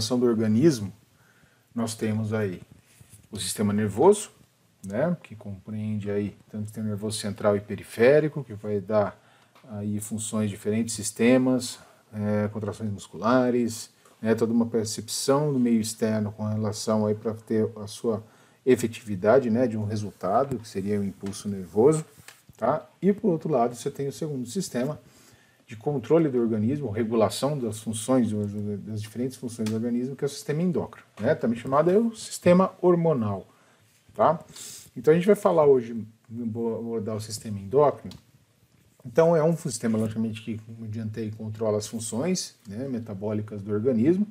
circulação do organismo, nós temos aí o sistema nervoso, né, que compreende aí tanto o sistema nervoso central e periférico, que vai dar aí funções diferentes sistemas, é, contrações musculares, né, toda uma percepção do meio externo com relação aí para ter a sua efetividade, né, de um resultado que seria o impulso nervoso, tá? E por outro lado você tem o segundo sistema de controle do organismo, regulação das funções, das diferentes funções do organismo, que é o sistema endócrino, né? também chamado é o sistema hormonal. Tá? Então a gente vai falar hoje, vou abordar o sistema endócrino. Então é um sistema, logicamente, que, como adiantei, controla as funções né, metabólicas do organismo.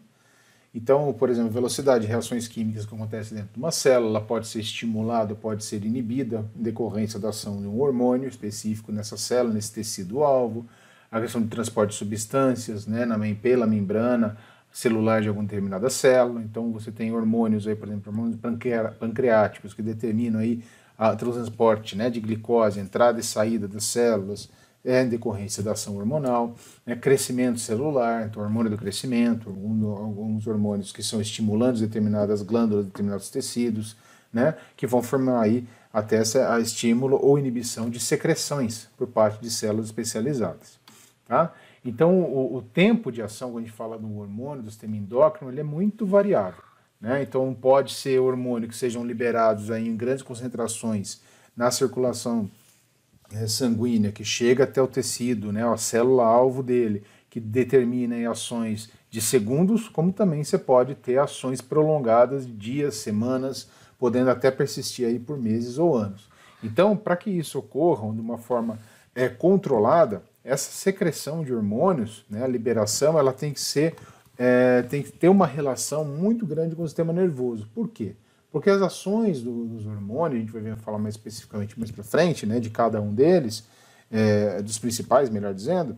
Então, por exemplo, velocidade de reações químicas que acontece dentro de uma célula pode ser estimulada, pode ser inibida em decorrência da ação de um hormônio específico nessa célula, nesse tecido alvo a questão de transporte de substâncias, né, na, pela membrana celular de alguma determinada célula. Então você tem hormônios aí, por exemplo, hormônios pancreáticos que determinam aí a transporte, né, de glicose, entrada e saída das células é, em decorrência da ação hormonal, né, crescimento celular, então hormônio do crescimento, alguns hormônios que são estimulantes de determinadas glândulas, de determinados tecidos, né, que vão formar aí até essa, a estímulo ou inibição de secreções por parte de células especializadas. Tá? Então, o, o, tempo de ação, quando a gente fala do hormônio, do sistema endócrino, ele é muito variável. Né? Então, pode ser hormônio que sejam liberados aí em grandes concentrações na circulação eh, sanguínea, que chega até o tecido, né, a célula-alvo dele, que determina ações de segundos, como também você pode ter ações prolongadas de dias, semanas, podendo até persistir aí por meses ou anos. Então, para que isso ocorra de uma forma é, controlada, essa secreção de hormônios, né, a liberação, ela tem que ser, é, tem que ter uma relação muito grande com o sistema nervoso. Por quê? Porque as ações do, dos hormônios, a gente vai falar mais especificamente mais para frente, né, de cada um deles, é, dos principais, melhor dizendo,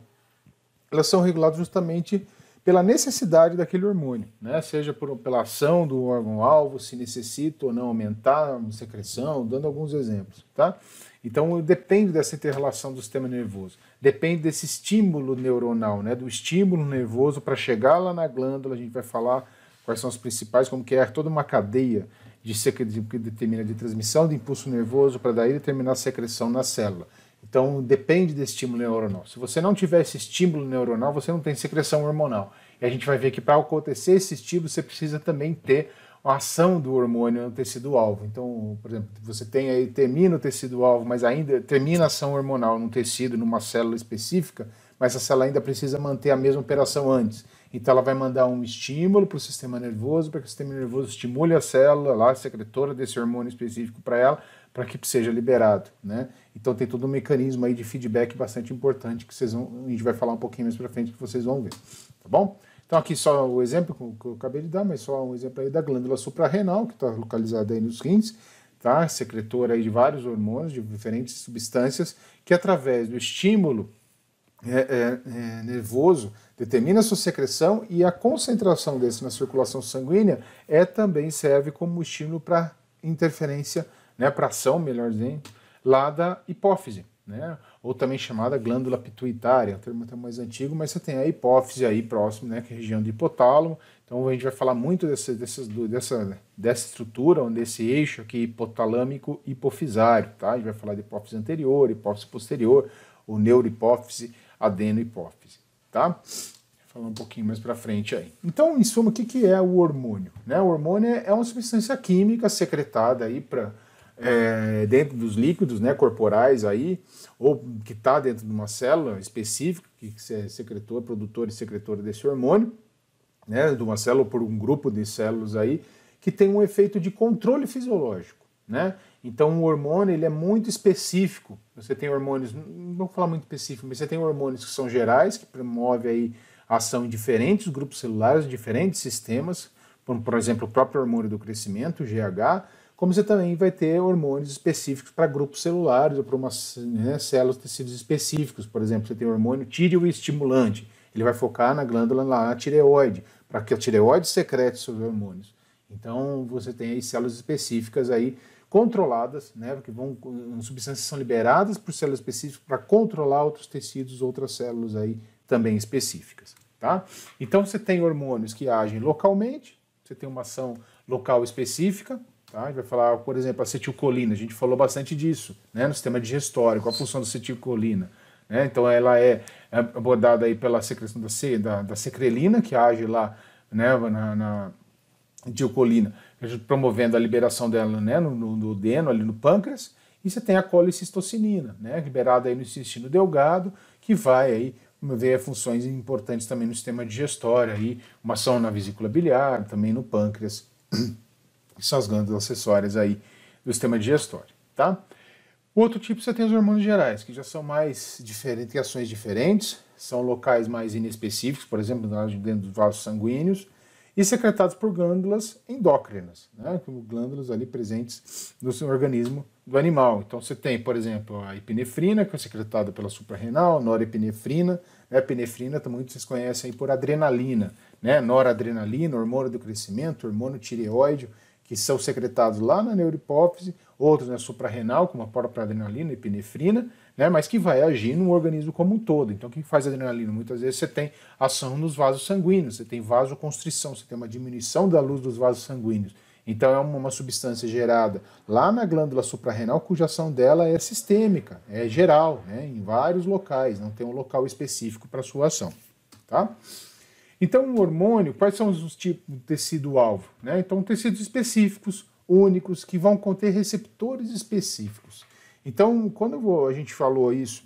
elas são reguladas justamente pela necessidade daquele hormônio, né? seja por, pela ação do órgão-alvo, se necessita ou não aumentar a secreção, dando alguns exemplos. Tá? Então depende dessa interrelação do sistema nervoso, depende desse estímulo neuronal, né, do estímulo nervoso para chegar lá na glândula, a gente vai falar quais são os principais, como que é toda uma cadeia de que determina de transmissão de impulso nervoso para daí determinar a secreção na célula. Então depende desse estímulo neuronal. Se você não tiver esse estímulo neuronal, você não tem secreção hormonal. E a gente vai ver que para acontecer esse estímulo, você precisa também ter a ação do hormônio no tecido-alvo. Então, por exemplo, você tem aí, termina o tecido-alvo, mas ainda termina a ação hormonal num tecido, numa célula específica, mas essa célula ainda precisa manter a mesma operação antes. Então ela vai mandar um estímulo para o sistema nervoso, para que o sistema nervoso estimule a célula lá, a secretora desse hormônio específico para ela, para que seja liberado, né? Então tem todo um mecanismo aí de feedback bastante importante que vocês vão, a gente vai falar um pouquinho mais para frente que vocês vão ver, tá bom? Então, aqui só o exemplo que eu acabei de dar, mas só um exemplo aí da glândula suprarrenal, que está localizada aí nos rins, tá? secretora aí de vários hormônios, de diferentes substâncias, que através do estímulo é, é, é, nervoso determina a sua secreção e a concentração desse na circulação sanguínea é também serve como estímulo para interferência, né, para ação, melhor dizendo, lá da hipófise. Né? ou também chamada glândula pituitária, o é um termo até mais antigo, mas você tem a hipófise aí próximo, né, que é a região do hipotálamo. Então a gente vai falar muito dessa, dessas, dessa, dessa estrutura, desse eixo aqui hipotalâmico hipofisário, tá? A gente vai falar de hipófise anterior, hipófise posterior, ou neurohipófise, adenohipófise, tá? Vou falar um pouquinho mais para frente aí. Então, em suma, o que, que é o hormônio? Né? O hormônio é uma substância química secretada aí para é, dentro dos líquidos né, corporais aí, ou que está dentro de uma célula específica, que é secretor, produtor e secretor desse hormônio, né, de uma célula por um grupo de células aí, que tem um efeito de controle fisiológico. Né? Então o hormônio ele é muito específico. Você tem hormônios, não vou falar muito específico, mas você tem hormônios que são gerais, que promovem aí ação em diferentes grupos celulares, diferentes sistemas, por, por exemplo, o próprio hormônio do crescimento, o GH, como você também vai ter hormônios específicos para grupos celulares ou para umas né, células tecidos específicos. Por exemplo, você tem o hormônio tireoestimulante, ele vai focar na glândula lá, na tireoide, para que a tireoide secrete seus hormônios. Então você tem aí células específicas aí controladas, né, que vão substâncias são liberadas por células específicas para controlar outros tecidos, outras células aí também específicas, tá? Então você tem hormônios que agem localmente, você tem uma ação local específica, Tá? A gente vai falar, por exemplo, acetilcolina. A gente falou bastante disso né? no sistema digestório. Qual a função da acetilcolina? Né? Então, ela é, é abordada aí pela secreção da, da, da secrelina, que age lá né? na, na diocolina, promovendo a liberação dela né? no, no, no deno, ali no pâncreas. E você tem a colicistocinina, né? liberada aí no intestino delgado, que vai aí ver funções importantes também no sistema digestório, aí, uma ação na vesícula biliar, também no pâncreas que são as glândulas acessórias aí do sistema digestório, tá? O outro tipo você tem os hormônios gerais, que já são mais diferentes, ações diferentes, são locais mais inespecíficos, por exemplo, dentro dos vasos sanguíneos, e secretados por glândulas endócrinas, né, como glândulas ali presentes no organismo do animal. Então você tem, por exemplo, a epinefrina, que é secretada pela suprarrenal, norepinefrina, né, epinefrina também vocês conhecem por adrenalina, né, noradrenalina, hormônio do crescimento, hormônio tireoide, que são secretados lá na neurohipófise, outros na né, suprarrenal, como a própria adrenalina, epinefrina, né, mas que vai agir no organismo como um todo. Então, o que faz adrenalina? Muitas vezes você tem ação nos vasos sanguíneos, você tem vasoconstrição, você tem uma diminuição da luz dos vasos sanguíneos. Então, é uma, uma substância gerada lá na glândula suprarrenal, cuja ação dela é sistêmica, é geral, né, em vários locais, não tem um local específico para sua ação. Tá? Então, um hormônio, quais são os tipos de tecido-alvo? Né? Então, tecidos específicos, únicos, que vão conter receptores específicos. Então, quando a gente falou isso,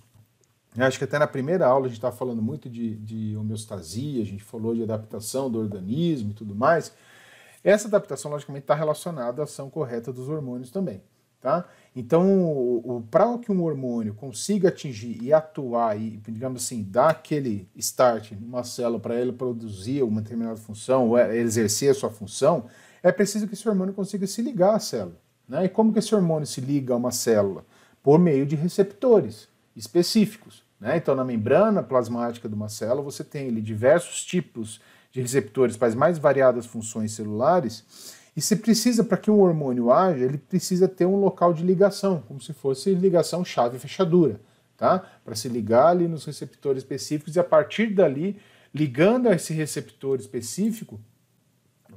acho que até na primeira aula a gente estava falando muito de, de, homeostasia, a gente falou de adaptação do organismo e tudo mais. Essa adaptação, logicamente, está relacionada à ação correta dos hormônios também. Tá? Então, para que um hormônio consiga atingir e atuar e, digamos assim, dar aquele start numa célula para ela produzir uma determinada função, ou é, exercer a sua função, é preciso que esse hormônio consiga se ligar à célula. Né? E como que esse hormônio se liga a uma célula? Por meio de receptores específicos. Né? Então, na membrana plasmática de uma célula, você tem ali diversos tipos de receptores para as mais variadas funções celulares e se precisa, para que um hormônio haja, ele precisa ter um local de ligação, como se fosse ligação chave-fechadura, tá? Para se ligar ali nos receptores específicos e a partir dali, ligando a esse receptor específico,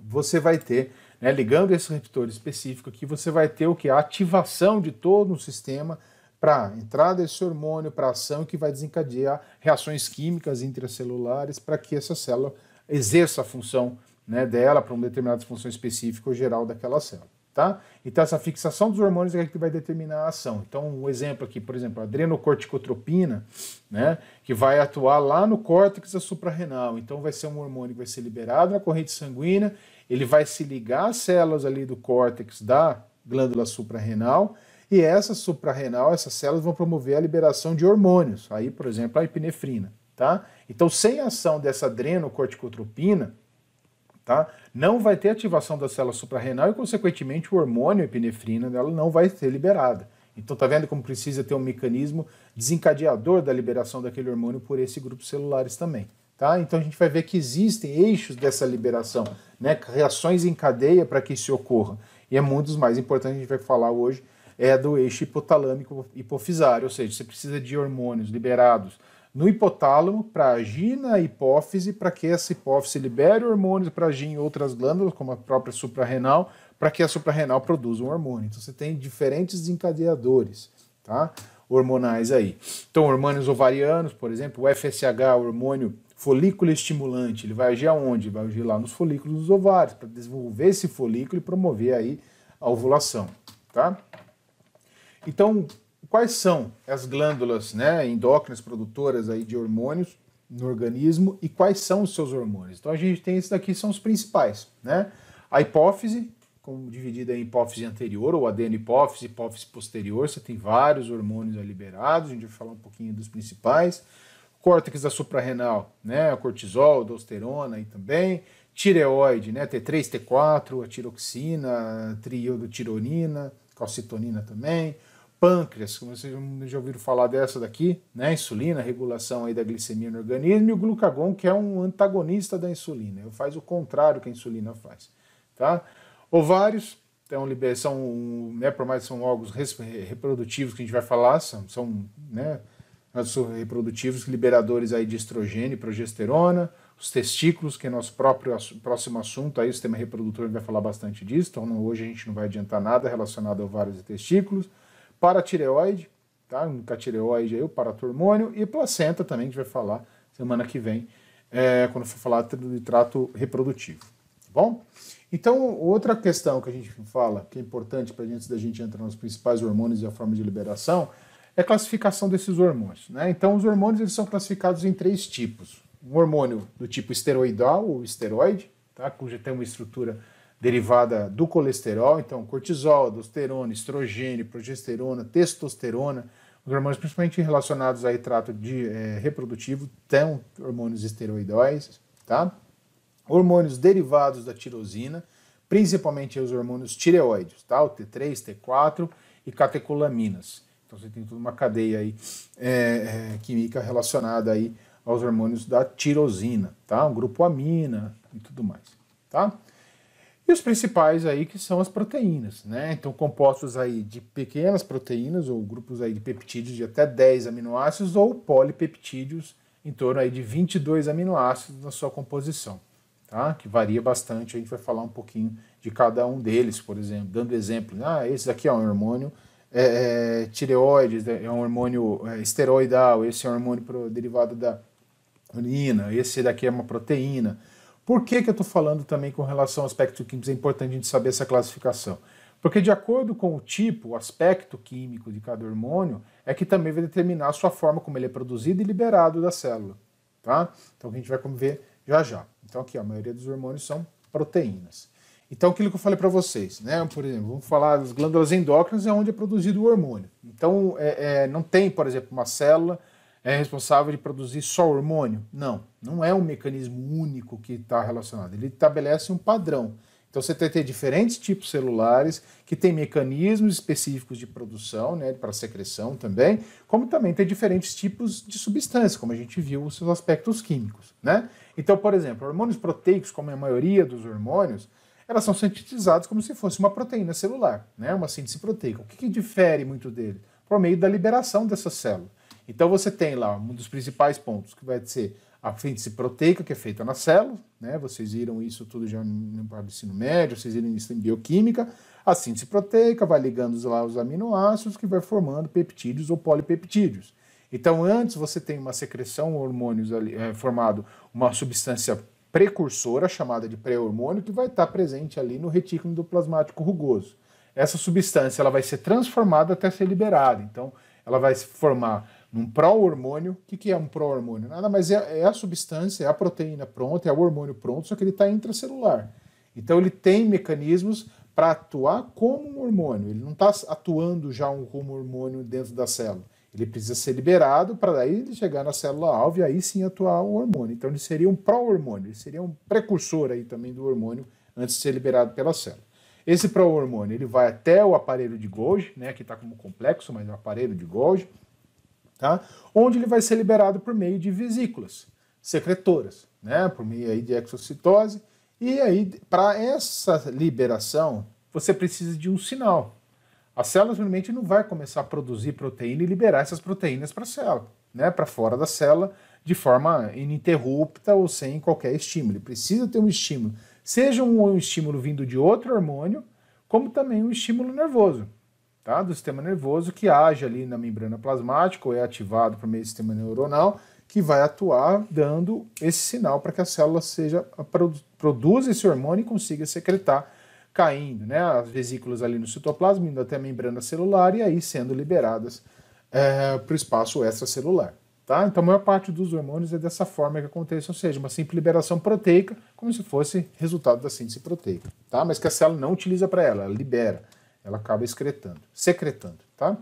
você vai ter, né, ligando a esse receptor específico aqui, você vai ter o que? A ativação de todo um sistema para entrada desse hormônio, para ação que vai desencadear reações químicas intracelulares para que essa célula exerça a função né, dela para uma determinada função específica ou geral daquela célula. Tá? Então, essa fixação dos hormônios é que vai determinar a ação. Então, um exemplo aqui, por exemplo, a adrenocorticotropina, né, que vai atuar lá no córtex da suprarrenal. Então, vai ser um hormônio que vai ser liberado na corrente sanguínea, ele vai se ligar às células ali do córtex da glândula suprarrenal, e essa suprarrenal, essas células vão promover a liberação de hormônios, aí, por exemplo, a epinefrina. Tá? Então, sem a ação dessa adrenocorticotropina, tá? Não vai ter ativação da célula suprarrenal e, consequentemente, o hormônio epinefrina dela não vai ser liberada. Então, tá vendo como precisa ter um mecanismo desencadeador da liberação daquele hormônio por esse grupo celulares também, tá? Então, a gente vai ver que existem eixos dessa liberação, né? Reações em cadeia para que isso ocorra. E é um dos mais importantes que a gente vai falar hoje é do eixo hipotalâmico hipofisário, ou seja, você precisa de hormônios liberados no hipotálamo para agir na hipófise, para que essa hipófise libere hormônios para agir em outras glândulas, como a própria suprarrenal, para que a suprarrenal produza um hormônio. Então você tem diferentes desencadeadores, tá? Hormonais aí. Então, hormônios ovarianos, por exemplo, o FSH, hormônio folículo estimulante, ele vai agir aonde? Vai agir lá nos folículos dos ovários, para desenvolver esse folículo e promover aí a ovulação, tá? Então, quais são as glândulas né, endócrinas produtoras aí de hormônios no organismo e quais são os seus hormônios. Então a gente tem esses daqui são os principais, né? A hipófise, como dividida em hipófise anterior ou adeno hipófise, hipófise posterior, você tem vários hormônios liberados, a gente vai falar um pouquinho dos principais. Córtex da suprarrenal, né? cortisol, aldosterona aí também. Tireoide, né? T3, T4, a tiroxina, triiodotironina, calcitonina também pâncreas, como vocês já ouviram falar dessa daqui, né? Insulina, regulação aí da glicemia no organismo, e o glucagon, que é um antagonista da insulina, faz o contrário que a insulina faz, tá? Ovários, então, são, né, por mais que são órgãos reprodutivos que a gente vai falar, são, são né, reprodutivos liberadores aí de estrogênio e progesterona, os testículos, que é nosso próprio próximo assunto, aí o sistema reprodutor vai falar bastante disso, então hoje a gente não vai adiantar nada relacionado a ovários e testículos, paratireoide, tá? Catireoide aí, o paratormônio, e placenta também, que a gente vai falar semana que vem, é, quando for falar de trato reprodutivo, tá bom? Então, outra questão que a gente fala, que é importante para a gente, antes da gente entrar nos principais hormônios e a forma de liberação, é a classificação desses hormônios. Né? Então, os hormônios eles são classificados em três tipos. Um hormônio do tipo esteroidal ou esteroide, tá? cuja tem uma estrutura derivada do colesterol, então cortisol, aldosterona, estrogênio, progesterona, testosterona, os hormônios principalmente relacionados ao trato de, é, reprodutivo, tão hormônios esteroidóis, tá? Hormônios derivados da tirosina, principalmente os hormônios tireoides, tá? O T3, T4 e catecolaminas. Então você tem toda uma cadeia aí é, é, química relacionada aí aos hormônios da tirosina, tá? Um grupo amina e tudo mais, tá? os principais aí que são as proteínas, né? Então, compostos aí de pequenas proteínas ou grupos aí de peptídeos de até 10 aminoácidos ou polipeptídeos em torno aí de 22 aminoácidos na sua composição, tá? Que varia bastante, a gente vai falar um pouquinho de cada um deles, por exemplo, dando exemplo, né? ah, esse daqui é um hormônio é, é, tireoides, é um hormônio é, esteroidal, esse é um hormônio derivado da urina, esse daqui é uma proteína, por que, que eu estou falando também com relação ao aspecto químico? É importante a gente saber essa classificação. Porque de acordo com o tipo, o aspecto químico de cada hormônio, é que também vai determinar a sua forma como ele é produzido e liberado da célula, tá? Então a gente vai ver já já. Então aqui ó, a maioria dos hormônios são proteínas. Então aquilo que eu falei para vocês, né? Por exemplo, vamos falar das glândulas endócrinas é onde é produzido o hormônio. Então é, é, não tem, por exemplo, uma célula é responsável de produzir só hormônio? Não, não é um mecanismo único que está relacionado. Ele estabelece um padrão. Então você tem que ter diferentes tipos celulares que têm mecanismos específicos de produção, né, para secreção também, como também tem diferentes tipos de substância, como a gente viu os seus aspectos químicos, né? Então, por exemplo, hormônios proteicos, como é a maioria dos hormônios, elas são sintetizadas como se fosse uma proteína celular, né, uma síntese proteica. O que, que difere muito dele? Por meio da liberação dessa célula. Então você tem lá um dos principais pontos que vai ser a síntese proteica que é feita na célula, né? Vocês viram isso tudo já no ensino médio, vocês viram isso em bioquímica. A síntese proteica vai ligando lá os aminoácidos que vai formando peptídeos ou polipeptídeos. Então, antes você tem uma secreção hormônios ali, é, formado uma substância precursora chamada de pré-hormônio que vai estar presente ali no retículo endoplasmático rugoso. Essa substância ela vai ser transformada até ser liberada. Então, ela vai se formar num pró-hormônio. O que, que é um pró-hormônio? Nada mais é, é, a substância, é a proteína pronta, é o hormônio pronto, só que ele está intracelular. Então ele tem mecanismos para atuar como um hormônio. Ele não está atuando já um, como hormônio dentro da célula. Ele precisa ser liberado para daí ele chegar na célula-alvo e aí sim atuar o hormônio. Então ele seria um pró-hormônio, ele seria um precursor aí também do hormônio antes de ser liberado pela célula. Esse pró-hormônio ele vai até o aparelho de Golgi, né, que está como complexo, mas é o aparelho de Golgi, tá? onde ele vai ser liberado por meio de vesículas secretoras, né? por meio aí de exocitose. E aí, para essa liberação, você precisa de um sinal. A célula simplesmente não vai começar a produzir proteína e liberar essas proteínas para a célula, né? para fora da célula, de forma ininterrupta ou sem qualquer estímulo. Precisa ter um estímulo, seja um estímulo vindo de outro hormônio, como também um estímulo nervoso tá? do sistema nervoso que age ali na membrana plasmática ou é ativado por meio do sistema neuronal que vai atuar dando esse sinal para que a célula seja produza esse hormônio e consiga secretar caindo, né? As vesículas ali no citoplasma indo até a membrana celular e aí sendo liberadas é, para o espaço extracelular. Tá? Então, a maior parte dos hormônios é dessa forma que acontece, ou seja, uma simples liberação proteica, como se fosse resultado da síntese proteica, tá? mas que a célula não utiliza para ela, ela libera ela acaba excretando, secretando, tá?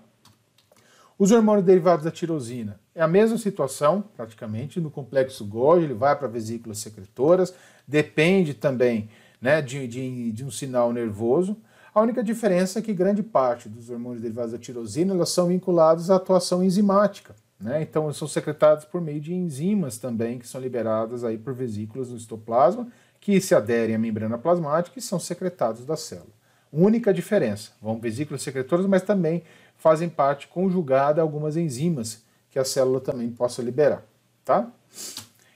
Os hormônios derivados da tirosina é a mesma situação, praticamente, no complexo Golgi, ele vai para vesículas secretoras, depende também né, de, de, de um sinal nervoso. A única diferença é que grande parte dos hormônios derivados da tirosina elas são vinculados à atuação enzimática. Né? Então, eles são secretados por meio de enzimas também, que são liberadas aí por vesículas no citoplasma, que se aderem à membrana plasmática e são secretados da célula única diferença. Vão vesículas secretoras, mas também fazem parte conjugada algumas enzimas que a célula também possa liberar, tá?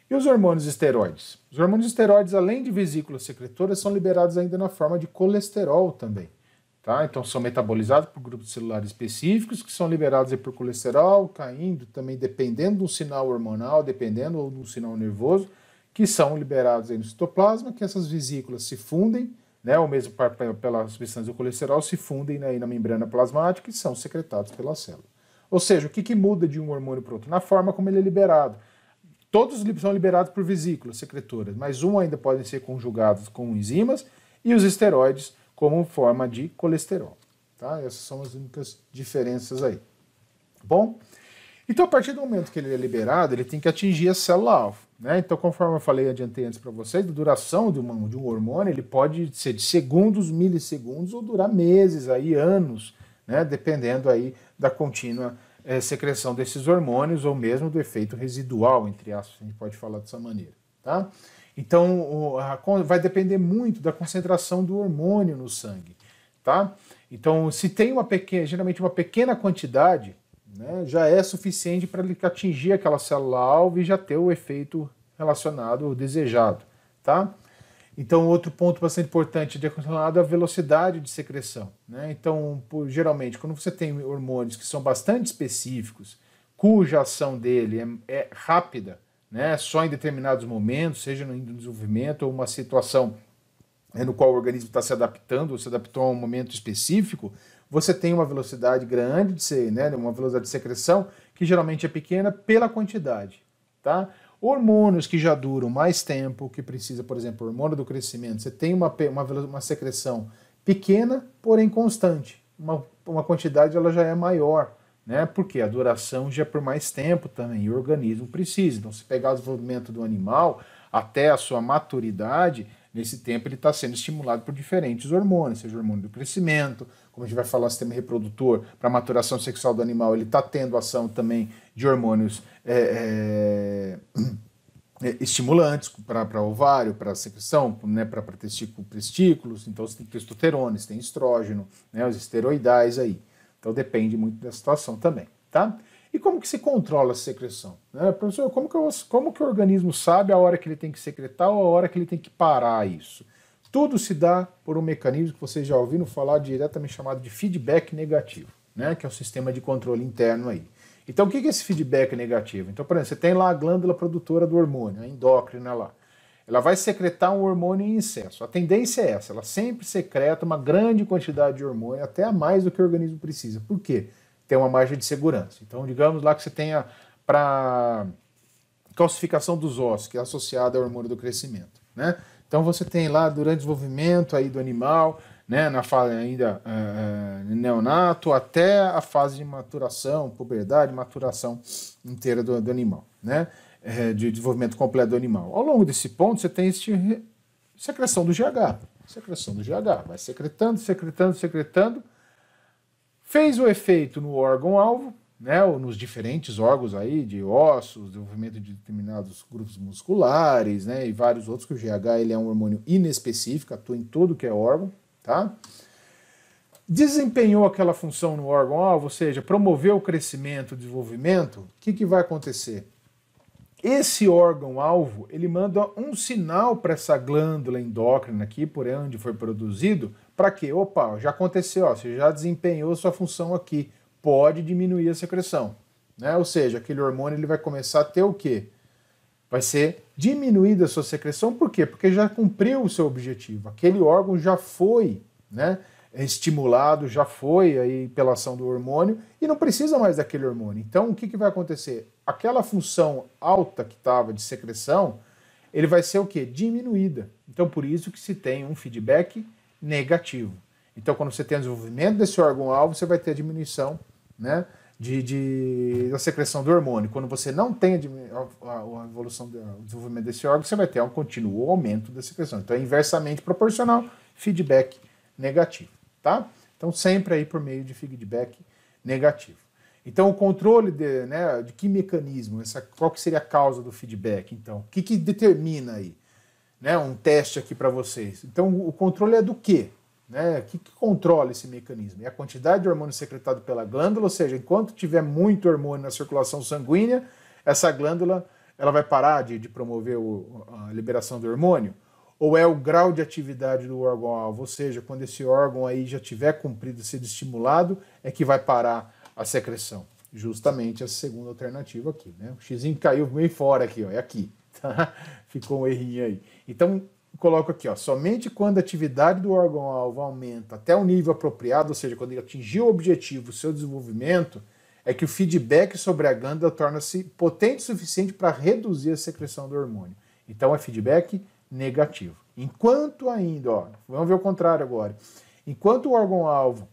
E os hormônios esteroides? Os hormônios esteroides, além de vesículas secretoras, são liberados ainda na forma de colesterol também. Tá? Então são metabolizados por grupos celulares específicos que são liberados por colesterol, caindo também dependendo do sinal hormonal, dependendo ou do sinal nervoso, que são liberados no citoplasma, que essas vesículas se fundem né, ou mesmo pelas substâncias do colesterol, se fundem aí na membrana plasmática e são secretados pela célula. Ou seja, o que, que muda de um hormônio para outro? Na forma como ele é liberado. Todos são liberados por vesículas secretoras, mas um ainda podem ser conjugados com enzimas e os esteroides como forma de colesterol. Tá? Essas são as únicas diferenças aí. Tá bom? Então, a partir do momento que ele é liberado, ele tem que atingir a célula-alvo. Né? Então, conforme eu falei, adiantei antes para vocês, a duração de, uma, de um hormônio ele pode ser de segundos, milissegundos ou durar meses, aí, anos, né? dependendo aí da contínua é, secreção desses hormônios ou mesmo do efeito residual, entre aspas, a gente pode falar dessa maneira. Tá? Então, o, a, vai depender muito da concentração do hormônio no sangue. Tá? Então, se tem uma pequena, geralmente uma pequena quantidade, né, já é suficiente para ele atingir aquela célula-alvo e já ter o efeito relacionado ao desejado, tá? Então, outro ponto bastante importante é a velocidade de secreção. Né? Então, por, geralmente, quando você tem hormônios que são bastante específicos, cuja ação dele é, é rápida, né? só em determinados momentos, seja no desenvolvimento ou uma situação né, no qual o organismo está se adaptando ou se adaptou a um momento específico, você tem uma velocidade grande de ser, né, uma velocidade de secreção que geralmente é pequena pela quantidade, tá? Hormônios que já duram mais tempo, que precisa, por exemplo, hormônio do crescimento, você tem uma, uma, uma secreção pequena, porém constante. Uma, uma quantidade ela já é maior, né? Porque a duração já é por mais tempo também, e o organismo precisa. Então, se pegar o desenvolvimento do animal até a sua maturidade, Nesse tempo ele está sendo estimulado por diferentes hormônios, seja o hormônio do crescimento, como a gente vai falar, sistema reprodutor para a maturação sexual do animal, ele está tendo ação também de hormônios é, é, estimulantes para ovário, para secreção, né, para testículo, testículos. Então você tem testosterona, você tem estrógeno, né, os esteroidais aí. Então depende muito da situação também, tá? E como que se controla essa secreção? Né? Professor, como que, eu, como que o organismo sabe a hora que ele tem que secretar ou a hora que ele tem que parar isso? Tudo se dá por um mecanismo que vocês já ouviram falar diretamente chamado de feedback negativo, né? que é o sistema de controle interno aí. Então, o que é esse feedback negativo? Então, por exemplo, você tem lá a glândula produtora do hormônio, a endócrina lá. Ela vai secretar um hormônio em excesso. A tendência é essa, ela sempre secreta uma grande quantidade de hormônio, até a mais do que o organismo precisa. Por quê? ter uma margem de segurança. Então, digamos lá que você tenha para calcificação dos ossos, que é associada ao hormônio do crescimento, né? Então você tem lá durante o desenvolvimento aí do animal, né, na fase ainda uh, neonato, até a fase de maturação, puberdade, maturação inteira do, do animal, né, eh, de desenvolvimento completo do animal. Ao longo desse ponto você tem este secreção do GH, secreção do GH, vai secretando, secretando, secretando, Fez o efeito no órgão-alvo, né, ou nos diferentes órgãos aí, de ossos, desenvolvimento de determinados grupos musculares, né, e vários outros, que o GH ele é um hormônio inespecífico, atua em todo que é órgão, tá? Desempenhou aquela função no órgão-alvo, ou seja, promoveu o crescimento, o desenvolvimento, o que, que vai acontecer? Esse órgão-alvo, ele manda um sinal para essa glândula endócrina aqui, por onde foi produzido, para quê? Opa, já aconteceu, ó, você já desempenhou sua função aqui, pode diminuir a secreção. Né? Ou seja, aquele hormônio ele vai começar a ter o quê? Vai ser diminuída a sua secreção, por quê? Porque já cumpriu o seu objetivo, aquele órgão já foi né, estimulado, já foi aí pela ação do hormônio e não precisa mais daquele hormônio. Então, o que, que vai acontecer? Aquela função alta que estava de secreção, ele vai ser o quê? Diminuída. Então, por isso que se tem um feedback negativo. Então, quando você tem o desenvolvimento desse órgão-alvo, você vai ter a diminuição né, de, de, da secreção do hormônio. Quando você não tem a, a, a evolução, do o desenvolvimento desse órgão, você vai ter um contínuo aumento da secreção. Então, é inversamente proporcional, feedback negativo, tá? Então, sempre aí por meio de feedback negativo. Então, o controle de, né, de que mecanismo, essa, qual que seria a causa do feedback? Então, o que, que determina aí? né, um teste aqui para vocês. Então, o controle é do quê? Né? O que, que, controla esse mecanismo? É a quantidade de hormônio secretado pela glândula, ou seja, enquanto tiver muito hormônio na circulação sanguínea, essa glândula ela vai parar de, de promover o, a liberação do hormônio? Ou é o grau de atividade do órgão-alvo, ou seja, quando esse órgão aí já tiver cumprido, sido estimulado, é que vai parar a secreção? Justamente essa segunda alternativa aqui. Né? O X caiu bem fora aqui, ó, é aqui tá? Ficou um errinho aí. Então, coloco aqui, ó, somente quando a atividade do órgão-alvo aumenta até o nível apropriado, ou seja, quando ele atingiu o objetivo, o seu desenvolvimento, é que o feedback sobre a glândula torna-se potente o suficiente para reduzir a secreção do hormônio. Então é feedback negativo. Enquanto ainda, ó, vamos ver o contrário agora. Enquanto o órgão-alvo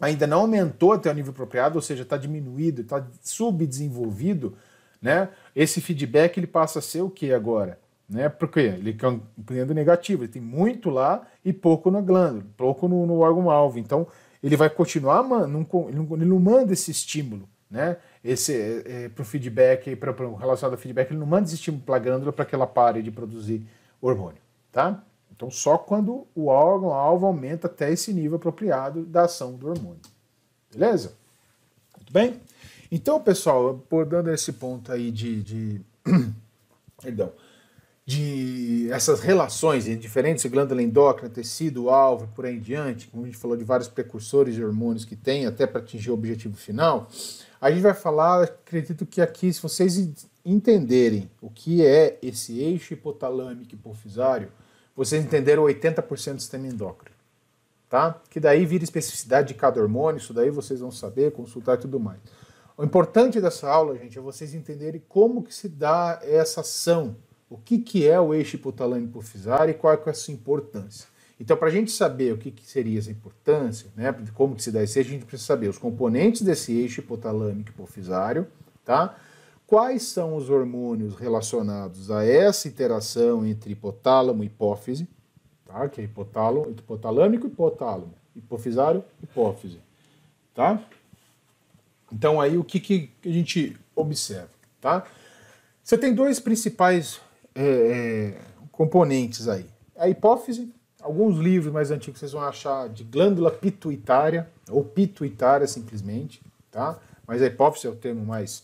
ainda não aumentou até o nível apropriado, ou seja, está diminuído, está subdesenvolvido, né? Esse feedback ele passa a ser o que agora? Né? Porque ele é um cliente negativo, ele tem muito lá e pouco na glândula, pouco no, no órgão-alvo. Então, ele vai continuar, não, ele, não, ele não manda esse estímulo, né? Esse, é, é para o feedback, para o relacionado ao feedback, ele não manda esse estímulo para a glândula para que ela pare de produzir hormônio, tá? Então, só quando o órgão-alvo aumenta até esse nível apropriado da ação do hormônio. Beleza? Tudo bem? Então, pessoal, abordando esse ponto aí de, de perdão, de essas relações em diferentes glândulas endócrina, tecido, alvo, por aí em diante, como a gente falou de vários precursores de hormônios que tem até para atingir o objetivo final, a gente vai falar, acredito que aqui, se vocês entenderem o que é esse eixo hipotalâmico hipofisário, vocês entenderam 80% do sistema endócrino, tá? Que daí vira especificidade de cada hormônio, isso daí vocês vão saber, consultar e tudo mais. O importante dessa aula, gente, é vocês entenderem como que se dá essa ação, o que, que é o eixo hipotalâmico fisário e qual é a sua importância. Então, para a gente saber o que, que, seria essa importância, né, como que se dá esse eixo, a gente precisa saber os componentes desse eixo hipotalâmico hipofisário, tá? Quais são os hormônios relacionados a essa interação entre hipotálamo e hipófise, tá? Que é hipotálamo, hipotalâmico e hipotálamo, hipofisário, hipófise, tá? Então aí o que, que a gente observa, tá? Você tem dois principais é, é componentes aí. A hipófise, alguns livros mais antigos vocês vão achar de glândula pituitária, ou pituitária simplesmente, tá? Mas a hipófise é o termo mais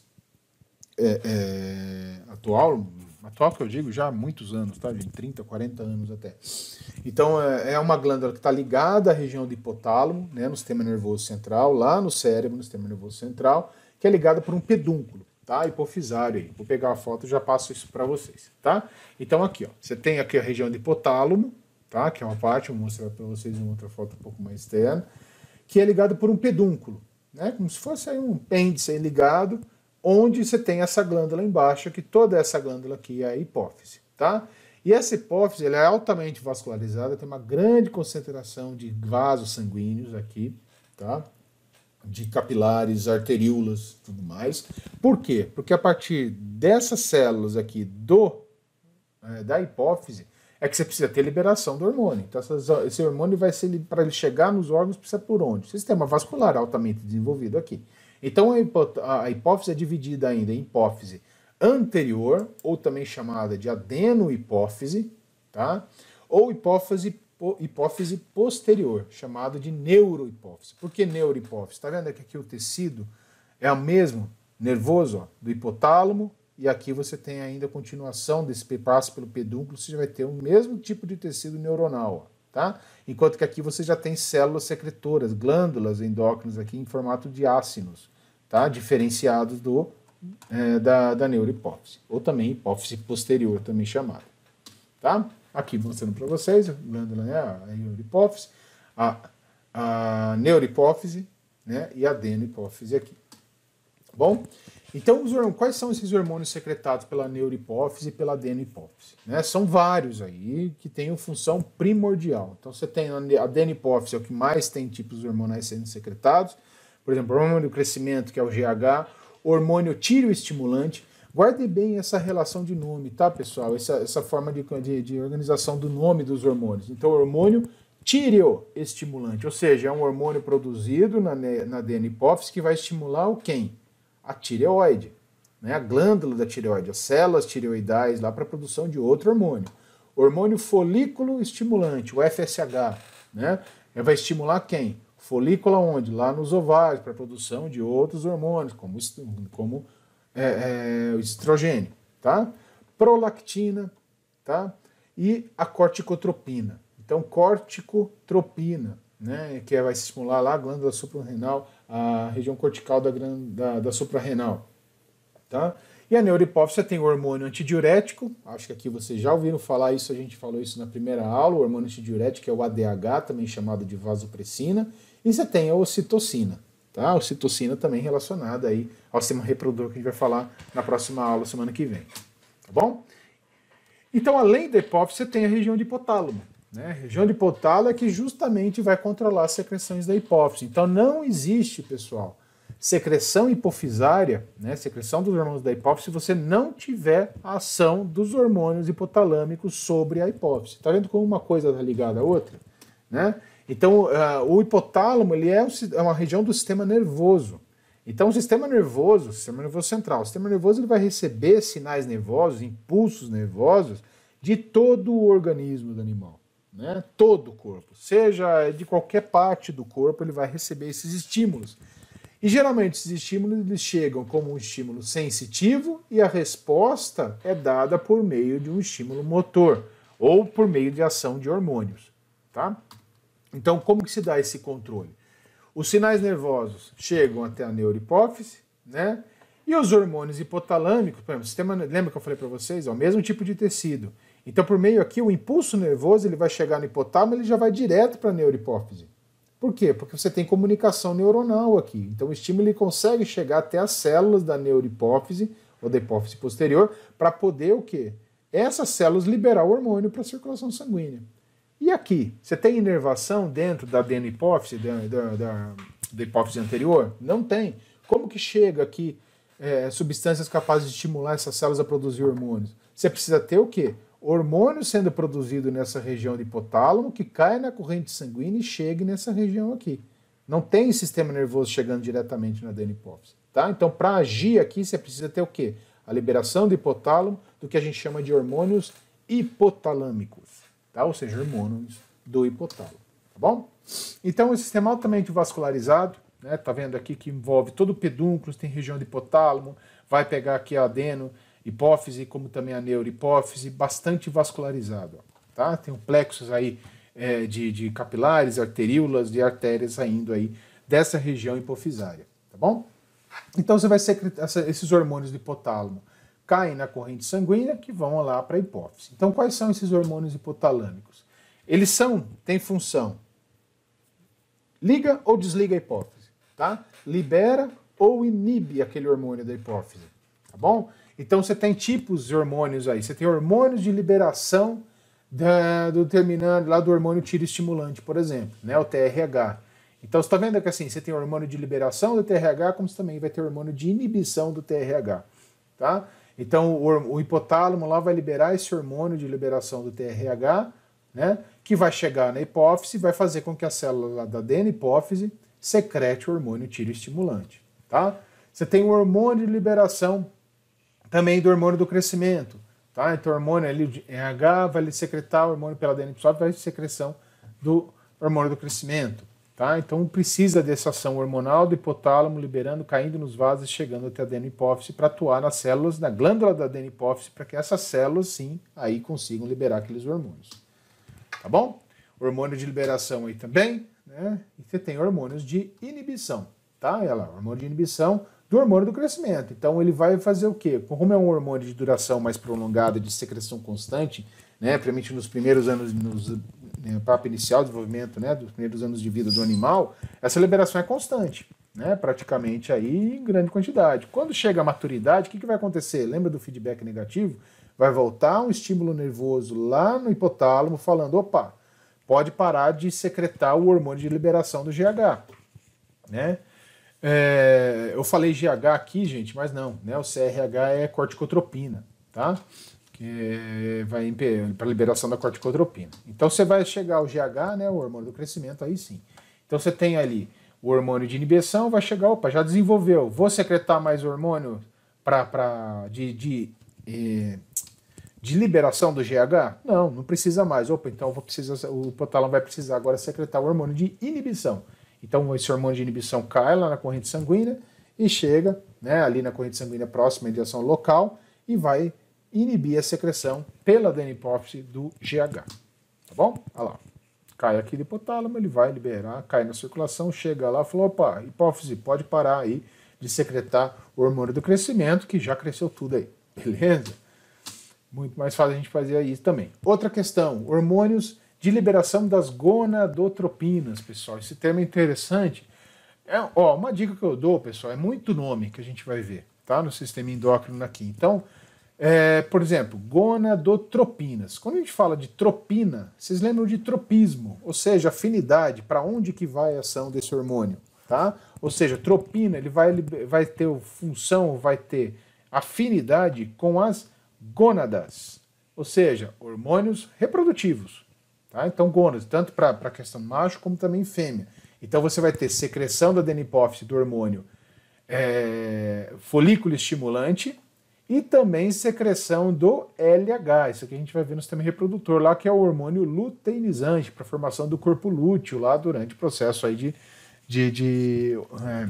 é, é, atual, Atual que eu digo já há muitos anos, tá, gente? 30, 40 anos até. Então, é, é uma glândula que está ligada à região do hipotálamo, né, no sistema nervoso central, lá no cérebro, no sistema nervoso central, que é ligada por um pedúnculo, tá? Hipofisário aí. Vou pegar a foto e já passo isso para vocês, tá? Então, aqui, ó. Você tem aqui a região do hipotálamo, tá? Que é uma parte, vou mostrar para vocês uma outra foto um pouco mais externa, que é ligada por um pedúnculo, né? Como se fosse aí um pêndice aí ligado, onde você tem essa glândula embaixo, que toda essa glândula aqui é a hipófise, tá? E essa hipófise ela é altamente vascularizada, tem uma grande concentração de vasos sanguíneos aqui, tá? De capilares, arteríolas, tudo mais. Por quê? Porque a partir dessas células aqui do é, da hipófise é que você precisa ter liberação do hormônio. Então essas, esse hormônio vai ser para ele chegar nos órgãos precisa por onde? Sistema vascular altamente desenvolvido aqui. Então a, a hipófise é dividida ainda em hipófise anterior, ou também chamada de adenohipófise, tá? ou hipófise, hipófise posterior, chamada de neurohipófise. Por que neurohipófise? Está vendo que aqui o tecido é o mesmo nervoso ó, do hipotálamo, e aqui você tem ainda a continuação desse passo pelo pedúnculo, você vai ter o mesmo tipo de tecido neuronal. Ó, tá? Enquanto que aqui você já tem células secretoras, glândulas endócrinas aqui em formato de ácinos tá? diferenciados do, é, da, da neurohipófise, ou também hipófise posterior, também chamada. Tá? Aqui mostrando para vocês, né, a glândula é a neurohipófise, a, a neurohipófise né? e a adenohipófise aqui. Bom, então hormônios, quais são esses hormônios secretados pela neurohipófise e pela adenohipófise? Né? São vários aí que têm uma função primordial. Então você tem a adenohipófise, é o que mais tem tipos hormonais sendo secretados, por exemplo, hormônio do crescimento, que é o GH, hormônio tiroestimulante. Guardem bem essa relação de nome, tá, pessoal? Essa, essa forma de, de, de organização do nome dos hormônios. Então, hormônio tireoestimulante, ou seja, é um hormônio produzido na, né, na DNA hipófise que vai estimular o quem? A tireoide, né? a glândula da tireoide, as células tireoidais lá para a produção de outro hormônio. Hormônio folículo estimulante, o FSH, né? Vai estimular quem? Folículo onde? Lá nos ovários, para a produção de outros hormônios, como, como é, é, estrogênio, tá? Prolactina, tá? E a corticotropina. Então, corticotropina, né? Que é, vai estimular lá a glândula suprarrenal, a região cortical da, da, da suprarrenal, tá? E a neurohipófise tem o hormônio antidiurético, acho que aqui vocês já ouviram falar isso, a gente falou isso na primeira aula, o hormônio antidiurético é o ADH, também chamado de vasopressina, e você tem a ocitocina, tá? A ocitocina também relacionada aí ao sistema reprodutor que a gente vai falar na próxima aula semana que vem, tá bom? Então, além da hipófise, você tem a região de hipotálamo. Né? A região de hipotálamo é que justamente vai controlar as secreções da hipófise. Então, não existe, pessoal, secreção hipofisária, né, secreção dos hormônios da hipófise, se você não tiver a ação dos hormônios hipotalâmicos sobre a hipófise. Tá vendo como uma coisa está ligada à outra? Né? Então, uh, o hipotálamo ele é, um, é, uma região do sistema nervoso. Então, o sistema nervoso, o sistema nervoso central, o sistema nervoso ele vai receber sinais nervosos, impulsos nervosos de todo o organismo do animal, né? Todo o corpo, seja de qualquer parte do corpo, ele vai receber esses estímulos. E geralmente esses estímulos eles chegam como um estímulo sensitivo e a resposta é dada por meio de um estímulo motor ou por meio de ação de hormônios, tá? Então, como que se dá esse controle? Os sinais nervosos chegam até a neurohipófise, né? E os hormônios hipotalâmicos, por exemplo, sistema, lembra que eu falei para vocês, é o mesmo tipo de tecido. Então, por meio aqui, o impulso nervoso ele vai chegar no hipotálamo, ele já vai direto para a neurohipófise. Por quê? Porque você tem comunicação neuronal aqui. Então, o estímulo ele consegue chegar até as células da neurohipófise ou da hipófise posterior para poder o quê? Essas células liberar o hormônio para a circulação sanguínea. E aqui? Você tem inervação dentro da DNA hipófise, da, da, da, da hipófise anterior? Não tem. Como que chega aqui é, substâncias capazes de estimular essas células a produzir hormônios? Você precisa ter o quê? Hormônio sendo produzido nessa região de hipotálamo que cai na corrente sanguínea e chega nessa região aqui. Não tem sistema nervoso chegando diretamente na DNA hipófise. Tá? Então, para agir aqui, você precisa ter o quê? A liberação do hipotálamo, do que a gente chama de hormônios hipotalâmicos tá? ou seja, hormônios do hipotálamo. Tá bom? Então, o sistema altamente vascularizado, né, tá vendo aqui que envolve todo o pedúnculo, tem região de hipotálamo, vai pegar aqui a adeno, hipófise, como também a neurohipófise, bastante vascularizado. Ó, tá? Tem um plexo aí é, de, de capilares, arteríolas, de artérias saindo aí dessa região hipofisária, tá bom? Então você vai secretar esses hormônios do hipotálamo caem na corrente sanguínea que vão lá para a hipófise. Então, quais são esses hormônios hipotalâmicos? Eles são, têm função, liga ou desliga a hipófise, tá? Libera ou inibe aquele hormônio da hipófise, tá bom? Então você tem tipos de hormônios aí. Você tem hormônios de liberação da, do terminando lá do hormônio tiroestimulante, por exemplo, né? O TRH. Então você está vendo que assim, você tem hormônio de liberação do TRH, como você também vai ter hormônio de inibição do TRH, tá? Então o, o hipotálamo lá vai liberar esse hormônio de liberação do TRH, né, que vai chegar na hipófise e vai fazer com que a célula da hipófise secrete o hormônio tiroestimulante, tá? Você tem o hormônio de liberação também do hormônio do crescimento, tá? Então o hormônio ali, RH vai secretar o hormônio pela DNA vai secreção do hormônio do crescimento. Tá? Então precisa dessa ação hormonal do hipotálamo liberando, caindo nos vasos, chegando até a adenohipófise para atuar nas células, na glândula da adenohipófise, para que essas células sim aí consigam liberar aqueles hormônios. Tá bom? Hormônio de liberação aí também, né? E você tem hormônios de inibição, tá? Olha lá, hormônio de inibição do hormônio do crescimento. Então ele vai fazer o quê? Como é um hormônio de duração mais prolongada, de secreção constante, né? Principalmente nos primeiros anos, nos né, etapa inicial, desenvolvimento né, dos primeiros anos de vida do animal, essa liberação é constante, né, praticamente aí em grande quantidade. Quando chega a maturidade, o que, que vai acontecer? Lembra do feedback negativo? Vai voltar um estímulo nervoso lá no hipotálamo falando, opa, pode parar de secretar o hormônio de liberação do GH. Né? É, eu falei GH aqui, gente, mas não, né? O CRH é corticotropina, tá? é, vai para liberação da corticotropina. Então você vai chegar ao GH, né, o hormônio do crescimento, aí sim. Então você tem ali o hormônio de inibição, vai chegar, opa, já desenvolveu, vou secretar mais hormônio pra, pra, de, de, eh, de liberação do GH? Não, não precisa mais. Opa, então vou precisar, o hipotálamo vai precisar agora secretar o hormônio de inibição. Então esse hormônio de inibição cai lá na corrente sanguínea e chega né, ali na corrente sanguínea próxima à mediação local e vai inibir a secreção pela adenipófise do GH. Tá bom? Olha lá. Cai aqui do hipotálamo, ele vai liberar, cai na circulação, chega lá, falou, opa, hipófise, pode parar aí de secretar o hormônio do crescimento, que já cresceu tudo aí. Beleza? Muito mais fácil a gente fazer isso também. Outra questão, hormônios de liberação das gonadotropinas, pessoal. Esse termo é interessante. É, ó, uma dica que eu dou, pessoal, é muito nome que a gente vai ver, tá? No sistema endócrino aqui. Então, é, por exemplo, gonadotropinas. Quando a gente fala de tropina, vocês lembram de tropismo, ou seja, afinidade, para onde que vai a ação desse hormônio, tá? Ou seja, tropina, ele vai, vai ter função, vai ter afinidade com as gônadas, ou seja, hormônios reprodutivos, tá? Então, gônadas, tanto para a questão macho como também fêmea. Então, você vai ter secreção da adenipófise do hormônio é, folículo estimulante, e também secreção do LH. Isso aqui a gente vai ver no sistema reprodutor lá, que é o hormônio luteinizante para formação do corpo lúteo lá durante o processo aí de, de, de é,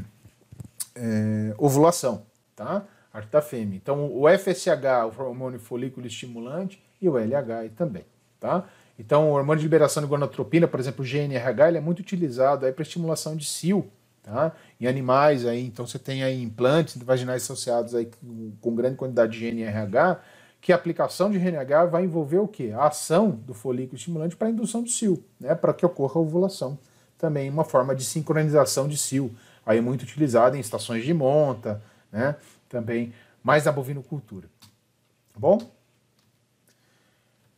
é, ovulação, tá? Arte fêmea. Então, o FSH, o hormônio folículo estimulante, e o LH também, tá? Então, o hormônio de liberação de gonotropina, por exemplo, o GNRH, ele é muito utilizado aí para estimulação de cio, Tá? Em animais, aí, então você tem aí implantes vaginais associados aí com, com grande quantidade de GNRH, que a aplicação de GNRH vai envolver o quê? A ação do folículo estimulante para a indução do cio, né? para que ocorra a ovulação. Também uma forma de sincronização de cio, aí muito utilizada em estações de monta, né? também mais na bovinocultura. Tá bom?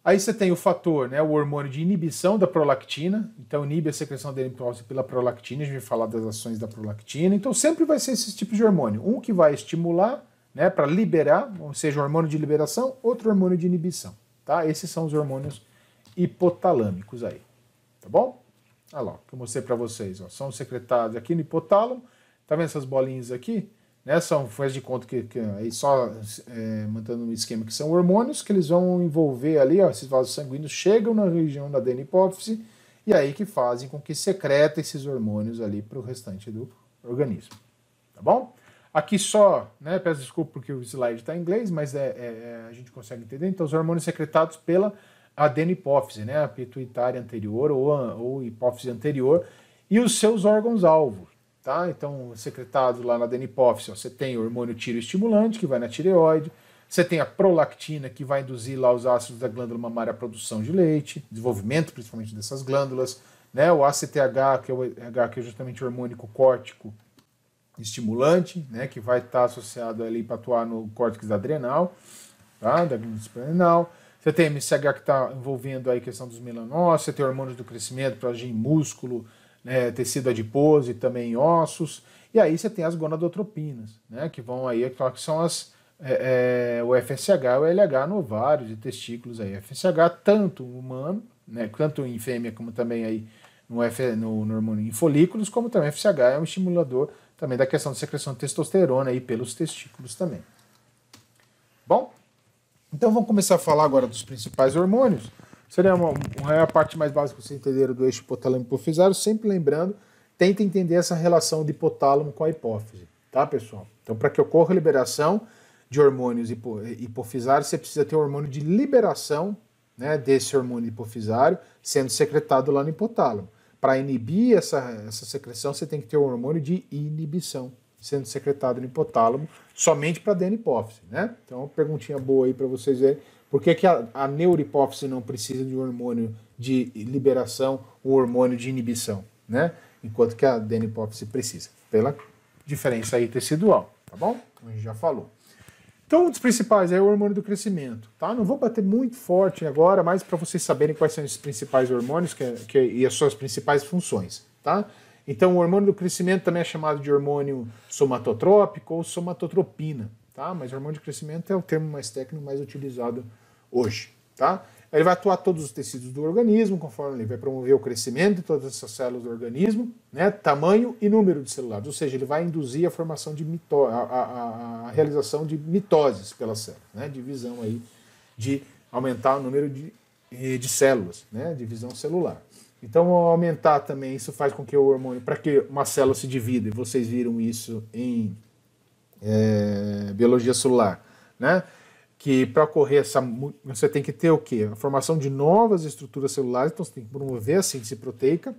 Aí você tem o fator, né, o hormônio de inibição da prolactina, então inibe a secreção da lipose pela prolactina, a gente vai falar das ações da prolactina. Então sempre vai ser esses tipos de hormônio, um que vai estimular, né, para liberar, ou seja, hormônio de liberação, outro hormônio de inibição, tá? Esses são os hormônios hipotalâmicos aí, tá bom? Olha lá, que eu mostrei para vocês, ó, são secretados aqui no hipotálamo. Tá vendo essas bolinhas aqui? né? São, faz de conta que, que aí só é, mantendo um esquema que são hormônios que eles vão envolver ali, ó, esses vasos sanguíneos chegam na região da hipófise e aí que fazem com que secreta esses hormônios ali para o restante do organismo. Tá bom? Aqui só, né, peço desculpa porque o slide está em inglês, mas é, é, é, a gente consegue entender. Então, os hormônios secretados pela hipófise né, a pituitária anterior ou, ou hipófise anterior, e os seus órgãos-alvo. Tá? Então, secretado lá na Denipof, assim, você tem o hormônio tiroestimulante, que vai na tireoide, você tem a prolactina, que vai induzir lá os ácidos da glândula mamária à produção de leite, desenvolvimento principalmente dessas glândulas, né? o ACTH, que é, o que é justamente o hormônio córtico estimulante, né? que vai estar tá associado ali para atuar no córtex adrenal, tá? da glândula adrenal. Você tem MCH que está envolvendo aí a questão dos melanócitos, você tem hormônios do crescimento para agir em músculo, né, tecido adiposo e também ossos. E aí você tem as gonadotropinas, né, que vão aí, é que são as é, é, o FSH, o LH no ovário de testículos aí. FSH tanto humano, né, tanto em fêmea como também aí no, F, no, no hormônio em folículos, como também FSH é um estimulador também da questão de secreção de testosterona aí pelos testículos também. Bom, então vamos começar a falar agora dos principais hormônios. Seria uma, uma a parte mais básica que você entender do eixo hipotálamo hipofisário, sempre lembrando, tenta entender essa relação de hipotálamo com a hipófise, tá, pessoal? Então, para que ocorra a liberação de hormônios hipo, hipofisários, você precisa ter um hormônio de liberação né, desse hormônio hipofisário sendo secretado lá no hipotálamo. Para inibir essa, essa secreção, você tem que ter um hormônio de inibição sendo secretado no hipotálamo somente para dentro da hipófise, né? Então, uma perguntinha boa aí para vocês verem por que, que a, a neurohipófise não precisa de um hormônio de liberação, um hormônio de inibição, né? Enquanto que a denipófise precisa, pela diferença aí tecidual, tá bom? Como a gente já falou. Então, um dos principais é o hormônio do crescimento, tá? Não vou bater muito forte agora, mas para vocês saberem quais são os principais hormônios que, é, que, é, e as suas principais funções, tá? Então, o hormônio do crescimento também é chamado de hormônio somatotrópico ou somatotropina, tá? Mas hormônio de crescimento é o termo mais técnico mais utilizado hoje, tá? Ele vai atuar todos os tecidos do organismo, conforme ele vai promover o crescimento de todas essas células do organismo, né? tamanho e número de celulares, ou seja, ele vai induzir a formação de mito a, a, a realização de mitoses pelas células, né? divisão aí de aumentar o número de, eh, de células, né? divisão celular. Então, aumentar também, isso faz com que o hormônio, para que uma célula se divida, e vocês viram isso em é, biologia celular, né? que para ocorrer essa. Você tem que ter o quê? A formação de novas estruturas celulares, então você tem que promover a síntese proteica,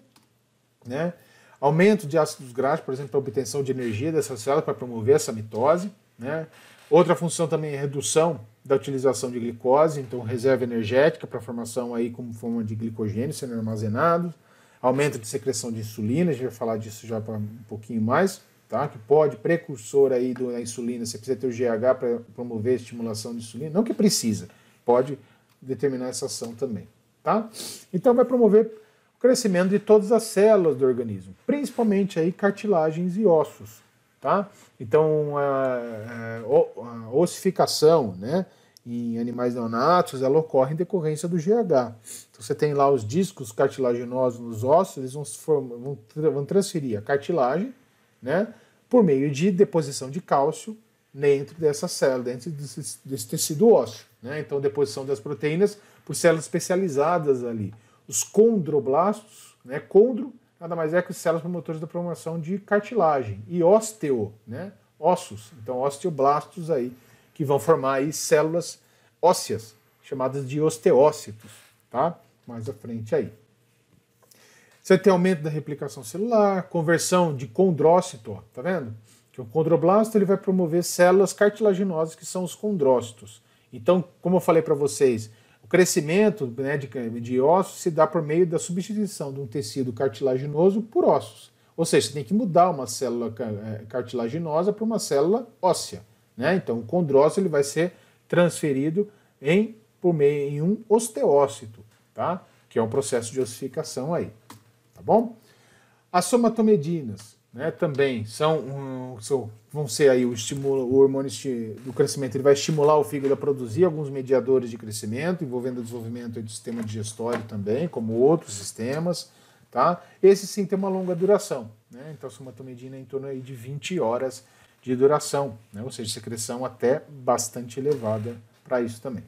né? Aumento de ácidos graxos, por exemplo, para obtenção de energia dessas células, para promover essa mitose, né? Outra função também é redução da utilização de glicose, então reserva energética para formação aí como forma de glicogênio sendo armazenado, aumento de secreção de insulina, a gente vai falar disso já para um pouquinho mais tá? que pode, precursor aí do, da insulina, você precisa ter o GH para promover a estimulação de insulina, não que precisa, pode determinar essa ação também. Tá? Então vai promover o crescimento de todas as células do organismo, principalmente aí cartilagens e ossos. Tá? Então a, a, a ossificação né, em animais neonatos ela ocorre em decorrência do GH. Então você tem lá os discos cartilaginosos nos ossos, eles vão, vão transferir a cartilagem né? por meio de deposição de cálcio dentro dessa célula, dentro desse, desse tecido ósseo. Né? Então, deposição das proteínas por células especializadas ali. Os condroblastos, né? condro nada mais é que células promotoras da formação de cartilagem e osteo, né? ossos. Então, osteoblastos aí, que vão formar aí células ósseas, chamadas de osteócitos, tá? Mais à frente aí. Você tem aumento da replicação celular, conversão de condrócito, tá vendo? Que o condroblasto ele vai promover células cartilaginosas que são os condrócitos. Então, como eu falei para vocês, o crescimento né, de, de ossos se dá por meio da substituição de um tecido cartilaginoso por ossos. Ou seja, você tem que mudar uma célula é, cartilaginosa para uma célula óssea. Né? Então, o condrócito ele vai ser transferido em, por meio, em um osteócito, tá? que é um processo de ossificação aí tá bom? As somatomedinas, né, também são, um, são, vão ser aí o estímulo, o hormônio do crescimento, ele vai estimular o fígado a produzir alguns mediadores de crescimento, envolvendo o desenvolvimento do sistema digestório também, como outros sistemas, tá? Esse sim tem uma longa duração, né? Então a somatomedina é em torno aí de 20 horas de duração, né? Ou seja, secreção até bastante elevada para isso também,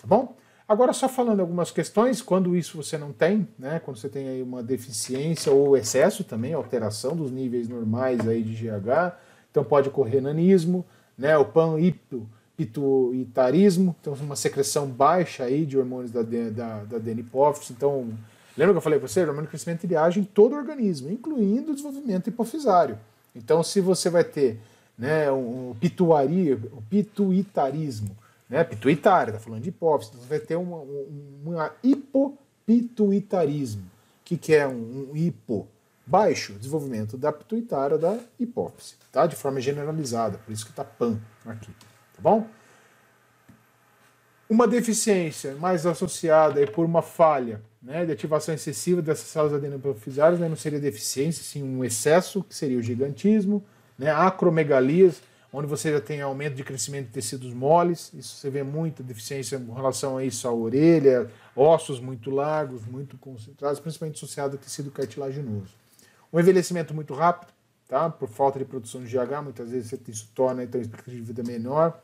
tá bom? Agora, só falando algumas questões, quando isso você não tem, né? Quando você tem aí uma deficiência ou excesso também, alteração dos níveis normais aí de GH, então pode ocorrer nanismo, né? O pan-pituitarismo, então uma secreção baixa aí de hormônios da, da, da DNA então Lembra que eu falei para você? O hormônio de crescimento ele age em todo o organismo, incluindo o desenvolvimento hipofisário. Então, se você vai ter né, um, um pituari, um pituitarismo, né? Pituitária, está falando de hipófise. Então, vai ter uma, uma hipopituitarismo. O que, que é um, um hipo? Baixo desenvolvimento da pituitária da hipófise, tá? De forma generalizada, por isso que está PAN aqui, tá bom? Uma deficiência mais associada aí por uma falha né, de ativação excessiva dessas células adenoprofisárias, né, não seria deficiência, sim um excesso, que seria o gigantismo, né, acromegalias, onde você já tem aumento de crescimento de tecidos moles, isso você vê muita deficiência em relação a isso, a orelha, ossos muito largos, muito concentrados, principalmente associado a tecido cartilaginoso. Um envelhecimento muito rápido, tá? por falta de produção de GH, muitas vezes isso torna então, a expectativa de vida menor.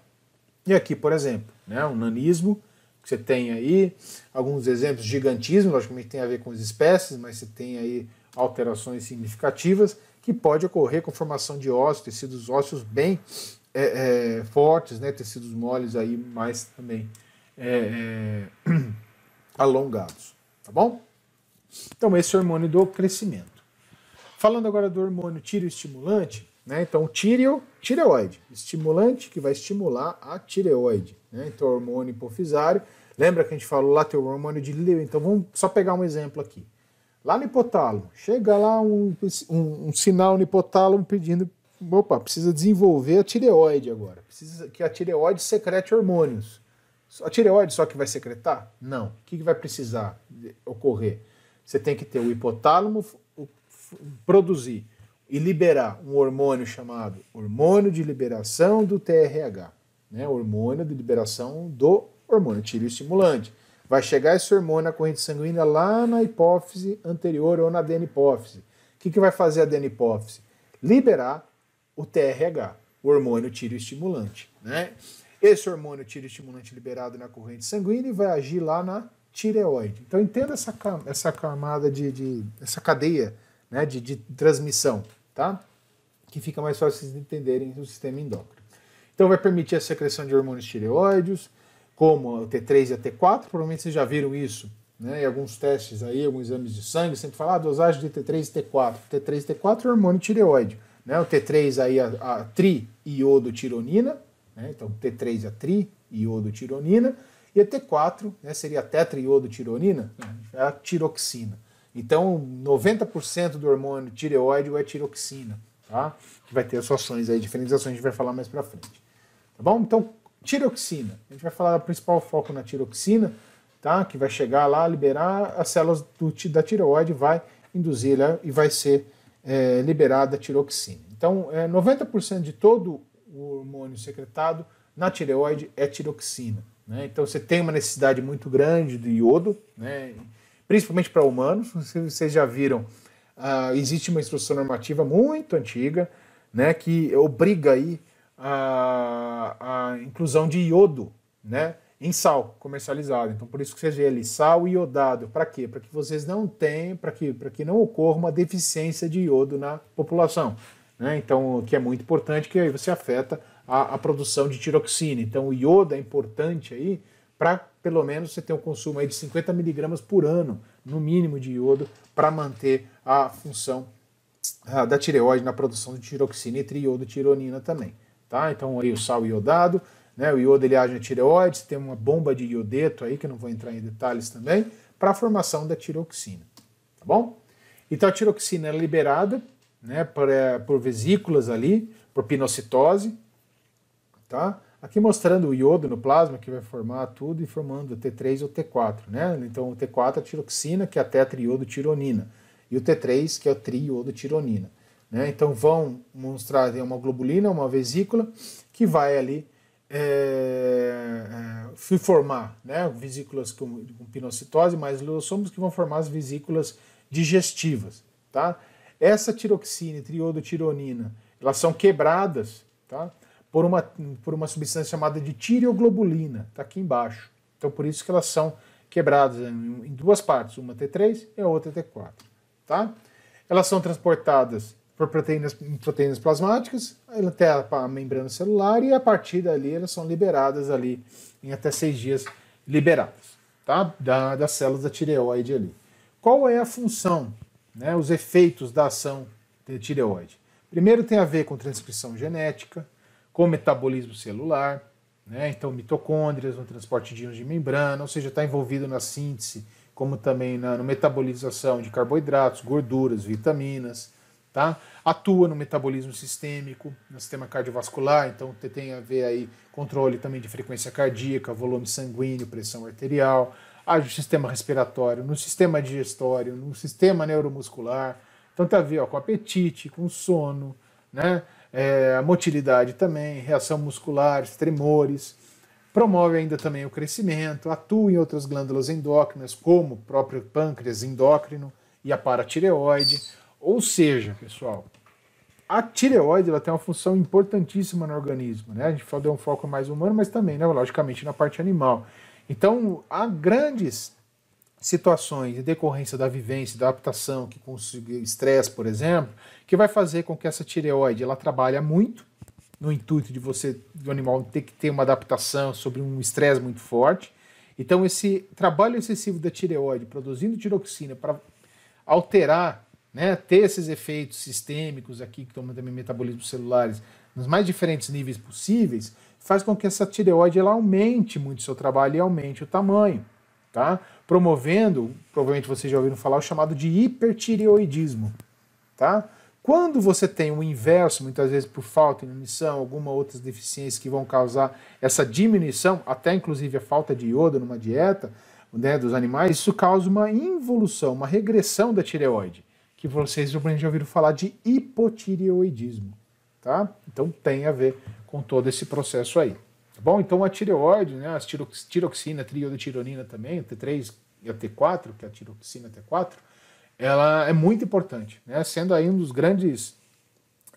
E aqui, por exemplo, né, um nanismo, que você tem aí, alguns exemplos, gigantismo, logicamente tem a ver com as espécies, mas você tem aí alterações significativas que pode ocorrer com formação de ossos, tecidos ósseos bem é, é, fortes, né, tecidos moles aí, mais também é, é alongados, tá bom? Então esse é o hormônio do crescimento. Falando agora do hormônio tireoestimulante, né, então tireo, tireoide, estimulante que vai estimular a tireoide, né, então é hormônio hipofisário, lembra que a gente falou lá tem o hormônio de leu? então vamos só pegar um exemplo aqui lá no hipotálamo. Chega lá um, um, um sinal no hipotálamo pedindo, opa, precisa desenvolver a tireoide agora. Precisa que a tireoide secrete hormônios. A tireoide só que vai secretar? Não. O que, que vai precisar ocorrer? Você tem que ter o hipotálamo produzir e liberar um hormônio chamado hormônio de liberação do TRH, né? hormônio de liberação do hormônio tireoestimulante. Vai chegar esse hormônio na corrente sanguínea lá na hipófise anterior ou na adenohipófise. O que, que vai fazer a adenohipófise? Liberar o TRH, o hormônio tiroestimulante. Né? Esse hormônio tiroestimulante liberado na corrente sanguínea vai agir lá na tireoide. Então entenda essa, essa camada de, de essa cadeia né, de, de, transmissão, tá? Que fica mais fácil de entenderem o sistema endócrino. Então vai permitir a secreção de hormônios tireoides, como a T3 e a T4, provavelmente vocês já viram isso né, em alguns testes aí, alguns exames de sangue, sempre falar ah, dosagem de T3 e T4. T3 e T4 é hormônio tireoide. Né? O T3 aí a, a tri né? então T3 a tri e a T4 né, seria a tetraiodotironina, é a tiroxina. Então 90% do hormônio tireoide é tiroxina, tá? que vai ter as ações aí, diferentes ações, a gente vai falar mais para frente. Tá bom? Então Tiroxina. A gente vai falar do principal foco na tiroxina, tá? Que vai chegar lá, liberar as células do, da tireoide, vai induzir né, e vai ser é, liberada a tiroxina. Então, é, 90% de todo o hormônio secretado na tireoide é tiroxina. Né? Então, você tem uma necessidade muito grande de iodo, né? principalmente para humanos. Vocês já viram, ah, existe uma instrução normativa muito antiga né, que obriga aí a, a inclusão de iodo né, em sal comercializado. Então, por isso que você vê ali sal iodado. Para quê? Para que vocês não tenham, para que, que não ocorra uma deficiência de iodo na população. Né? Então, o que é muito importante, que aí você afeta a, a produção de tiroxina. Então, o iodo é importante aí para pelo menos você ter um consumo aí de 50 miligramas por ano, no mínimo, de iodo, para manter a função ah, da tireoide na produção de tiroxina e triiodotironina também. Tá? Então aí o sal iodado, né? o iodo ele age na tireoide, tem uma bomba de iodeto aí, que eu não vou entrar em detalhes também, para a formação da tiroxina. Tá bom? Então a tiroxina é liberada né, por, é, por vesículas ali, por pinocitose. Tá? Aqui mostrando o iodo no plasma, que vai formar tudo e formando o T3 ou T4. Né? Então o T4 é a tiroxina, que é a tetraiodo e o T3, que é o triiodo né? Então vão mostrar uma globulina, uma vesícula, que vai ali é, é, se formar, né? vesículas com, com pinocitose, mais leucomos que vão formar as vesículas digestivas. Tá? Essa tiroxina e triodotironina, elas são quebradas tá? por, uma, por uma substância chamada de tireoglobulina, tá aqui embaixo. Então por isso que elas são quebradas em duas partes, uma T3 e a outra T4. Tá? Elas são transportadas por proteínas, proteínas plasmáticas, até a membrana celular, e a partir dali elas são liberadas ali em até seis dias liberadas, tá? Da, das células da tireoide ali. Qual é a função, né, os efeitos da ação da tireoide? Primeiro tem a ver com transcrição genética, com metabolismo celular, né, então mitocôndrias, no transporte de íons de membrana, ou seja, está envolvido na síntese, como também na, na metabolização de carboidratos, gorduras, vitaminas, Tá? Atua no metabolismo sistêmico, no sistema cardiovascular, então tem a ver aí controle também de frequência cardíaca, volume sanguíneo, pressão arterial, age no sistema respiratório, no sistema digestório, no sistema neuromuscular. Então tem tá a ver ó, com apetite, com sono, né? É, a motilidade também, reação muscular, tremores. Promove ainda também o crescimento, atua em outras glândulas endócrinas, como o próprio pâncreas endócrino e a paratireoide ou seja, pessoal, a tireoide ela tem uma função importantíssima no organismo, né? A gente deu um foco mais humano, mas também, né, logicamente, na parte animal. Então, há grandes situações em decorrência da vivência, da adaptação, que consiga estresse, por exemplo, que vai fazer com que essa tireoide ela trabalhe muito no intuito de você, do animal ter que ter uma adaptação sobre um estresse muito forte. Então, esse trabalho excessivo da tireoide produzindo tiroxina para alterar né? Ter esses efeitos sistêmicos aqui, que tomam também metabolismo celulares, nos mais diferentes níveis possíveis, faz com que essa tireoide ela aumente muito o seu trabalho e aumente o tamanho, tá? Promovendo, provavelmente vocês já ouviram falar, o chamado de hipertireoidismo, tá? Quando você tem o inverso, muitas vezes por falta, de inanição, alguma outras deficiências que vão causar essa diminuição, até inclusive a falta de iodo numa dieta né, dos animais, isso causa uma involução, uma regressão da tireoide que vocês já ouviram falar de hipotireoidismo, tá? Então tem a ver com todo esse processo aí. Tá bom? Então a tireoide, né, as tiroxina, triiodotironina também, o T3 e a T4, que é a tiroxina T4, ela é muito importante, né, sendo aí um dos grandes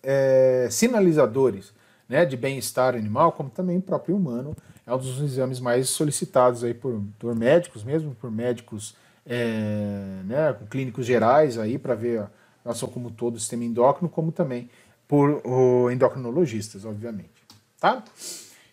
é, sinalizadores né, de bem-estar animal, como também próprio humano, é um dos exames mais solicitados aí por, por médicos mesmo, por médicos é, né, com clínicos gerais aí para ver não só como todo o sistema endócrino, como também por o, endocrinologistas, obviamente. Tá?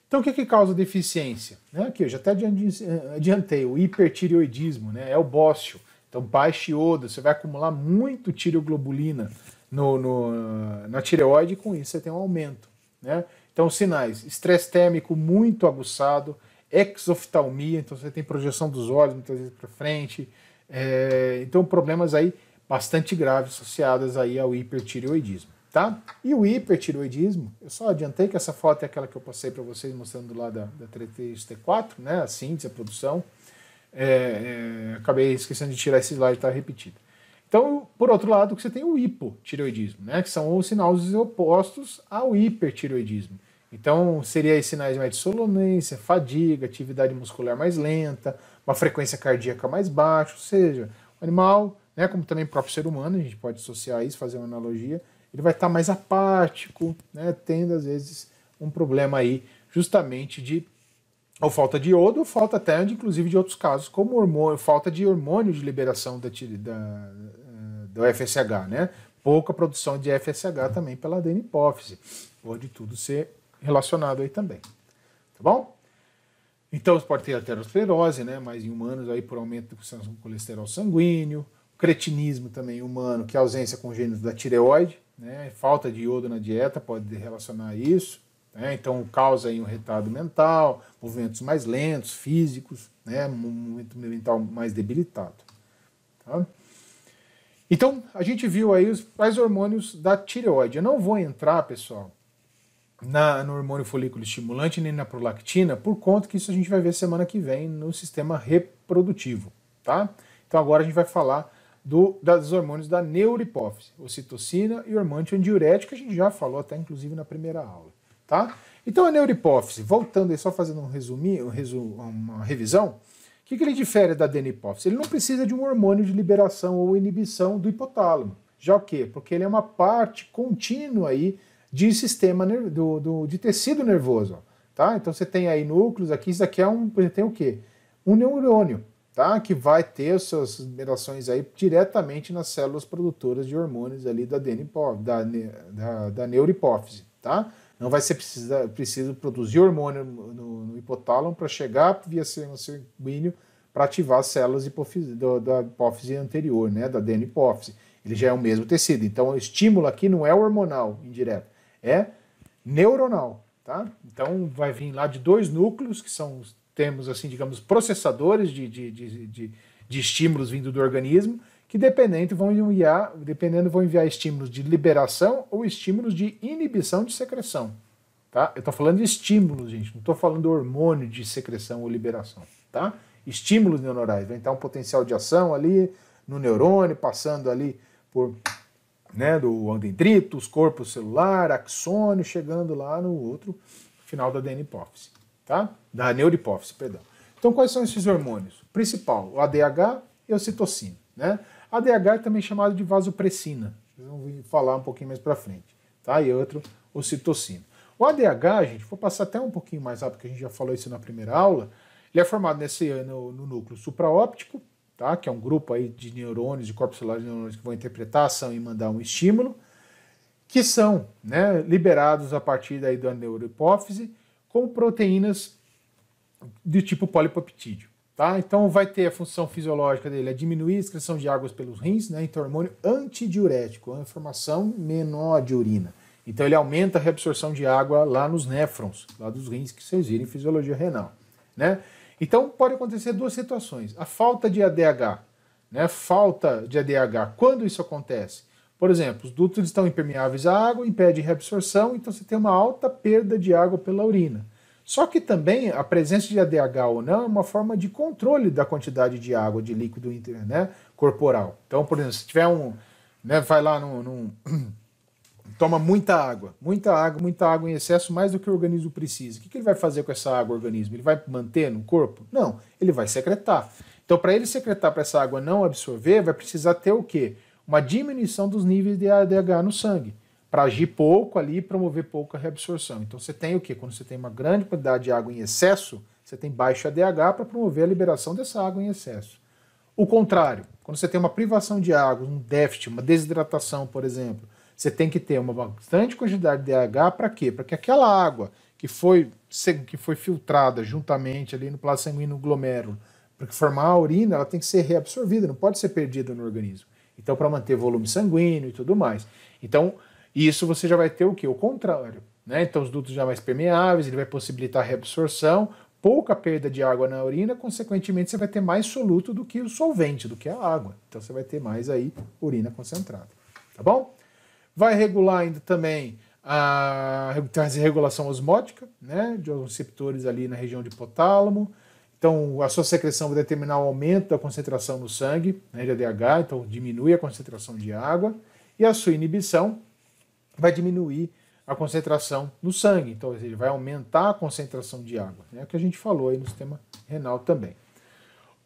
Então, o que, que causa deficiência? Né, aqui eu já até eh, adiantei, o hipertireoidismo, né, é o bócio. Então, baixo iodo, você vai acumular muito tireoglobulina no, no, na tireoide e com isso você tem um aumento. Né? Então, sinais: estresse térmico muito aguçado, exoftalmia, então você tem projeção dos olhos muitas vezes para frente, é, então, problemas aí bastante graves associados aí ao hipertireoidismo, tá? E o hipertireoidismo, eu só adiantei que essa foto é aquela que eu passei para vocês mostrando lá da, da 3T4, né? A síntese, a produção. É, é, acabei esquecendo de tirar esse slide, está repetido. Então, por outro lado, você tem o hipotireoidismo, né? Que são os sinais opostos ao hipertireoidismo. Então, seria aí sinais mais de sonolência, fadiga, atividade muscular mais lenta, uma frequência cardíaca mais baixa, ou seja, o animal, né, como também o próprio ser humano, a gente pode associar isso, fazer uma analogia, ele vai estar tá mais apático, né, tendo às vezes um problema aí justamente de ou falta de iodo, ou falta até, inclusive, de outros casos, como hormônio, falta de hormônio de liberação da, da, eh, do FSH, né? Pouca produção de FSH também pela adena hipófise. Pode tudo ser relacionado aí também. Tá bom? Então pode ter aterosclerose, né? Mas em humanos aí por aumento do colesterol sanguíneo, cretinismo também humano, que é a ausência congênita da tireoide, né? Falta de iodo na dieta pode relacionar isso. Né? Então causa aí um retardo mental, movimentos mais lentos, físicos, né? Um movimento mental mais debilitado. Tá? Então a gente viu aí os quais hormônios da tireoide. Eu não vou entrar, pessoal, na, no hormônio folículo estimulante nem na prolactina, por conta que isso a gente vai ver semana que vem no sistema reprodutivo, tá? Então agora a gente vai falar do, dos hormônios da neurohipófise, ocitocina e hormônio que a gente já falou até inclusive na primeira aula, tá? Então a neurohipófise, voltando aí só fazendo um resumir, um resu, uma revisão, o que, que ele difere da adenohipófise? Ele não precisa de um hormônio de liberação ou inibição do hipotálamo. Já o quê? Porque ele é uma parte contínua aí de sistema do, do, de tecido nervoso. Tá? Então você tem aí núcleos, aqui isso aqui é um, tem o quê? Um neurônio, tá? Que vai ter as suas relações aí diretamente nas células produtoras de hormônios ali da, da, da, da neurohipófise, tá? Não vai ser precisa, preciso produzir hormônio no, no hipotálamo para chegar via sanguíneo para ativar as células hipófise, do, da hipófise anterior, né? Da hipófise Ele já é o mesmo tecido. Então o estímulo aqui não é hormonal indireto é neuronal, tá? Então vai vir lá de dois núcleos, que são, temos assim, digamos, processadores de, de, de, de, de estímulos vindo do organismo, que dependendo vão enviar, dependendo vão enviar estímulos de liberação ou estímulos de inibição de secreção, tá? Eu estou falando de estímulos, gente, não estou falando hormônio de secreção ou liberação, tá? Estímulos neuronais, vai entrar um potencial de ação ali no neurônio, passando ali por né, do dendritos, corpo celular, axônio, chegando lá no outro final da DNA hipófise, tá? Da neurohipófise, perdão. Então, quais são esses hormônios? O principal, o ADH e a ocitocina, né? ADH é também chamado de vasopressina. Vocês vão falar um pouquinho mais para frente, tá? E outro, ocitocina. O ADH, gente, vou passar até um pouquinho mais rápido, porque a gente já falou isso na primeira aula, ele é formado nesse, no, no núcleo supraóptico, tá? que é um grupo aí de neurônios, de corpos celulares de neurônios que vão interpretar a ação e mandar um estímulo, que são né, liberados a partir daí da neurohipófise como proteínas de tipo polipeptídeo. Tá? Então vai ter a função fisiológica dele é diminuir a excreção de águas pelos rins, né? Então hormônio antidiurético, a formação menor de urina. Então ele aumenta a reabsorção de água lá nos néfrons, lá dos rins que vocês viram em fisiologia renal, né? Então pode acontecer duas situações. A falta de ADH, né? Falta de ADH. Quando isso acontece? Por exemplo, os dutos estão impermeáveis à água, impede reabsorção, então você tem uma alta perda de água pela urina. Só que também a presença de ADH ou não é uma forma de controle da quantidade de água, de líquido né, corporal. Então, por exemplo, se tiver um. Né, vai lá num, num toma muita água, muita água, muita água em excesso, mais do que o organismo precisa. O que, que ele vai fazer com essa água, o organismo? Ele vai manter no corpo? Não, ele vai secretar. Então, para ele secretar para essa água não absorver, vai precisar ter o quê? Uma diminuição dos níveis de ADH no sangue, para agir pouco ali e promover pouca reabsorção. Então, você tem o quê? Quando você tem uma grande quantidade de água em excesso, você tem baixo ADH para promover a liberação dessa água em excesso. O contrário, quando você tem uma privação de água, um déficit, uma desidratação, por exemplo, você tem que ter uma bastante quantidade de DH para quê? Para que aquela água que foi, que foi filtrada juntamente ali no plasma sanguíneo glomérulo, para que formar a urina, ela tem que ser reabsorvida, não pode ser perdida no organismo. Então, para manter volume sanguíneo e tudo mais. Então, isso você já vai ter o que? O contrário. Né? Então, os dutos já mais permeáveis, ele vai possibilitar a reabsorção, pouca perda de água na urina, consequentemente você vai ter mais soluto do que o solvente, do que a água. Então você vai ter mais aí urina concentrada. Tá bom? Vai regular ainda também a regulação osmótica, né, de alguns receptores ali na região de hipotálamo. Então, a sua secreção vai determinar o aumento da concentração no sangue, né, de ADH, então diminui a concentração de água. E a sua inibição vai diminuir a concentração no sangue, então, ele vai aumentar a concentração de água. É né, o que a gente falou aí no sistema renal também.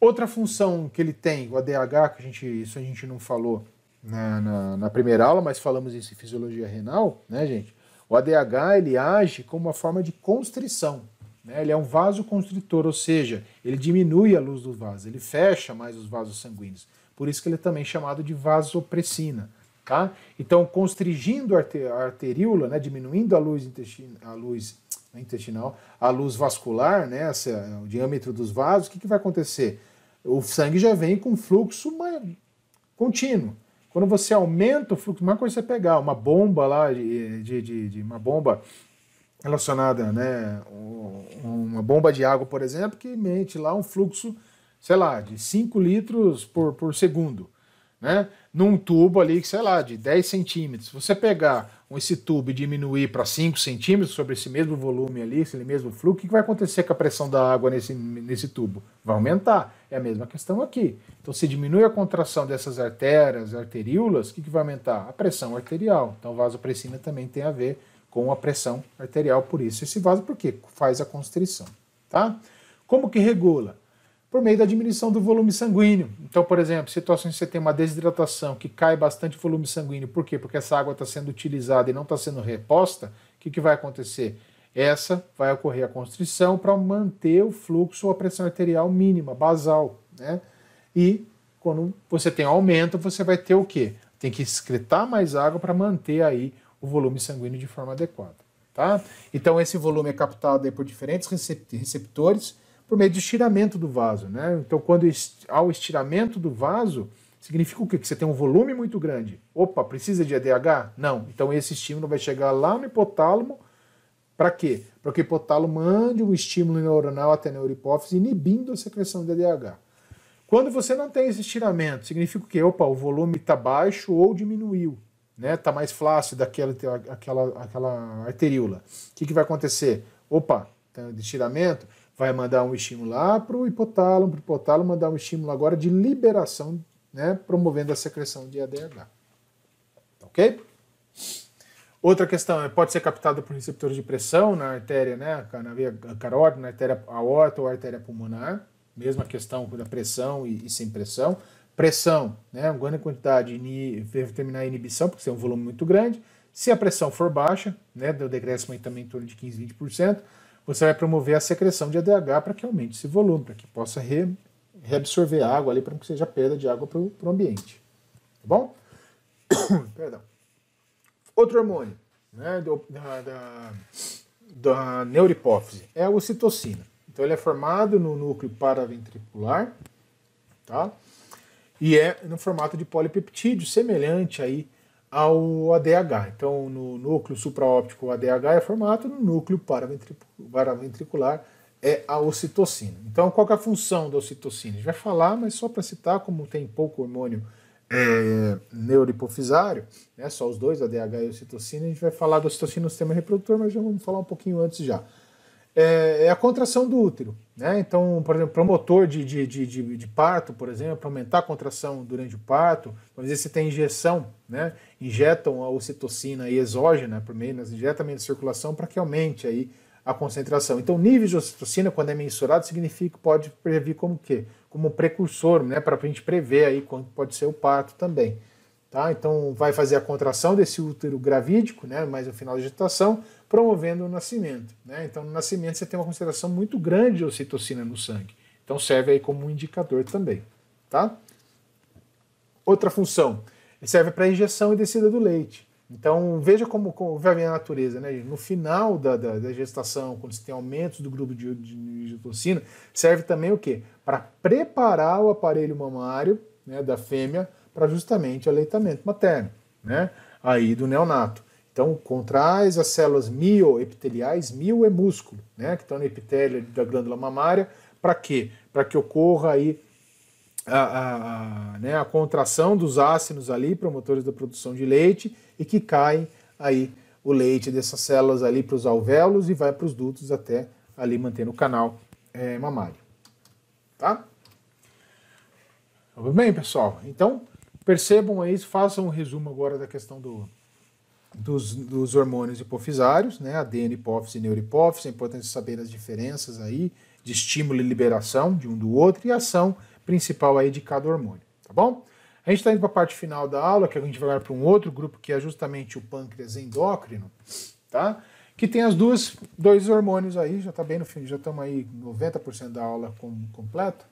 Outra função que ele tem, o ADH, que a gente, isso a gente não falou, na, na, na, primeira aula, mas falamos isso em fisiologia renal, né, gente? O ADH ele age como uma forma de constrição. Né? Ele é um vaso constritor, ou seja, ele diminui a luz do vaso, ele fecha mais os vasos sanguíneos. Por isso que ele é também chamado de vasopressina. Tá? Então, constrigindo a arteríola, né, diminuindo a luz, intestin a luz é intestinal, a luz vascular, né, essa, o diâmetro dos vasos, o que, que vai acontecer? O sangue já vem com fluxo contínuo. Quando você aumenta o fluxo, uma coisa é você pegar uma bomba lá, de, de, de, de uma bomba relacionada, né, uma bomba de água, por exemplo, que mente lá um fluxo, sei lá, de 5 litros por, por segundo né? Num tubo ali, sei lá, de 10 centímetros. Se você pegar esse tubo e diminuir para 5 centímetros sobre esse mesmo volume ali, esse mesmo fluxo, o que vai acontecer com a pressão da água nesse, nesse tubo? Vai aumentar. É a mesma questão aqui. Então, se diminui a contração dessas artérias, arteríolas, o que, que vai aumentar? A pressão arterial. Então, vasopressina também tem a ver com a pressão arterial, por isso esse vaso, porque faz a constrição, tá? Como que regula? por meio da diminuição do volume sanguíneo. Então, por exemplo, situações que você tem uma desidratação que cai bastante volume sanguíneo, por quê? Porque essa água está sendo utilizada e não está sendo reposta, o que, que vai acontecer? Essa vai ocorrer a constrição para manter o fluxo ou a pressão arterial mínima, basal. Né? E quando você tem aumento, você vai ter o quê? Tem que excretar mais água para manter aí o volume sanguíneo de forma adequada. Tá? Então esse volume é captado por diferentes receptores por meio do estiramento do vaso. Né? Então, quando há o estiramento do vaso, significa o quê? Que você tem um volume muito grande. Opa, precisa de ADH? Não. Então, esse estímulo vai chegar lá no hipotálamo. Para quê? Para que o hipotálamo mande um estímulo neuronal até a neurohipófise, inibindo a secreção de ADH. Quando você não tem esse estiramento, significa o quê? Opa, o volume está baixo ou diminuiu. Está né? Tá mais flácido aquela, aquela, aquela arteríola. O que, que vai acontecer? Opa, tem tá estiramento, vai mandar um estímulo lá para o hipotálamo, para o hipotálamo mandar um estímulo agora de liberação, né, promovendo a secreção de ADH. Ok? Outra questão é, pode ser captada por receptores de pressão na artéria, né, na via carótida, na artéria aorta ou artéria pulmonar. Mesma questão da pressão e, e sem pressão. Pressão, né, uma grande quantidade vai determinar a inibição, porque tem é um volume muito grande. Se a pressão for baixa, né, do decréscimo também em torno de 15, 20%, você vai promover a secreção de ADH para que aumente esse volume, para que possa re, reabsorver água ali, para que seja perda de água para o ambiente. Tá bom? Perdão. Outro hormônio né, do, da, da, da neurohipófise é a ocitocina. Então ele é formado no núcleo paraventricular, tá? E é no formato de polipeptídeo, semelhante aí ao ADH. Então, no núcleo supraóptico, o ADH é formado, no núcleo paraventricular é a ocitocina. Então, qual é a função da ocitocina? A gente vai falar, mas só para citar, como tem pouco hormônio é, neurohipofisário, né, só os dois, ADH e ocitocina, a gente vai falar da ocitocina no sistema reprodutor, mas já vamos falar um pouquinho antes já. É, é, a contração do útero. Né? Então, por exemplo, promotor de, de, de, de, parto, por exemplo, para aumentar a contração durante o parto, às vezes você tem injeção, né? injetam a ocitocina exógena por meio, injetam na circulação para que aumente aí a concentração. Então, níveis de ocitocina, quando é mensurado, significa que pode prever como que? Como precursor, né? para a gente prever aí quanto pode ser o parto também. Tá? Então, vai fazer a contração desse útero gravídico, né? mais no final da gestação, promovendo o nascimento. Né? Então, no nascimento, você tem uma concentração muito grande de ocitocina no sangue. Então, serve aí como um indicador também. Tá? Outra função, serve para injeção e descida do leite. Então, veja como, como vai a natureza. Né? No final da, da, da, gestação, quando você tem aumentos do grupo de, oxitocina, serve também o quê? Para preparar o aparelho mamário né, da fêmea para justamente o aleitamento materno, né? aí do neonato. Então, contrais as células mioepiteliais, mio é músculo, né, que estão no epitélio da glândula mamária, para quê? Para que ocorra aí a, a, a, né, a contração dos ácinos ali, promotores da produção de leite, e que caem aí o leite dessas células ali para os alvéolos e vai para os dutos até ali mantendo o canal é, mamário. Tá? Tudo bem, pessoal? Então, percebam aí, façam um resumo agora da questão do, dos, dos hormônios hipofisários, né? ADN, hipófise e neurohipófise. É importante saber as diferenças aí de estímulo e liberação de um do outro e ação principal aí de cada hormônio, tá bom? A gente está indo para a parte final da aula, que a gente vai agora para um outro grupo, que é justamente o pâncreas endócrino, tá? Que tem as duas, dois hormônios aí, já está bem no fim, já estamos aí 90% da aula com, completa,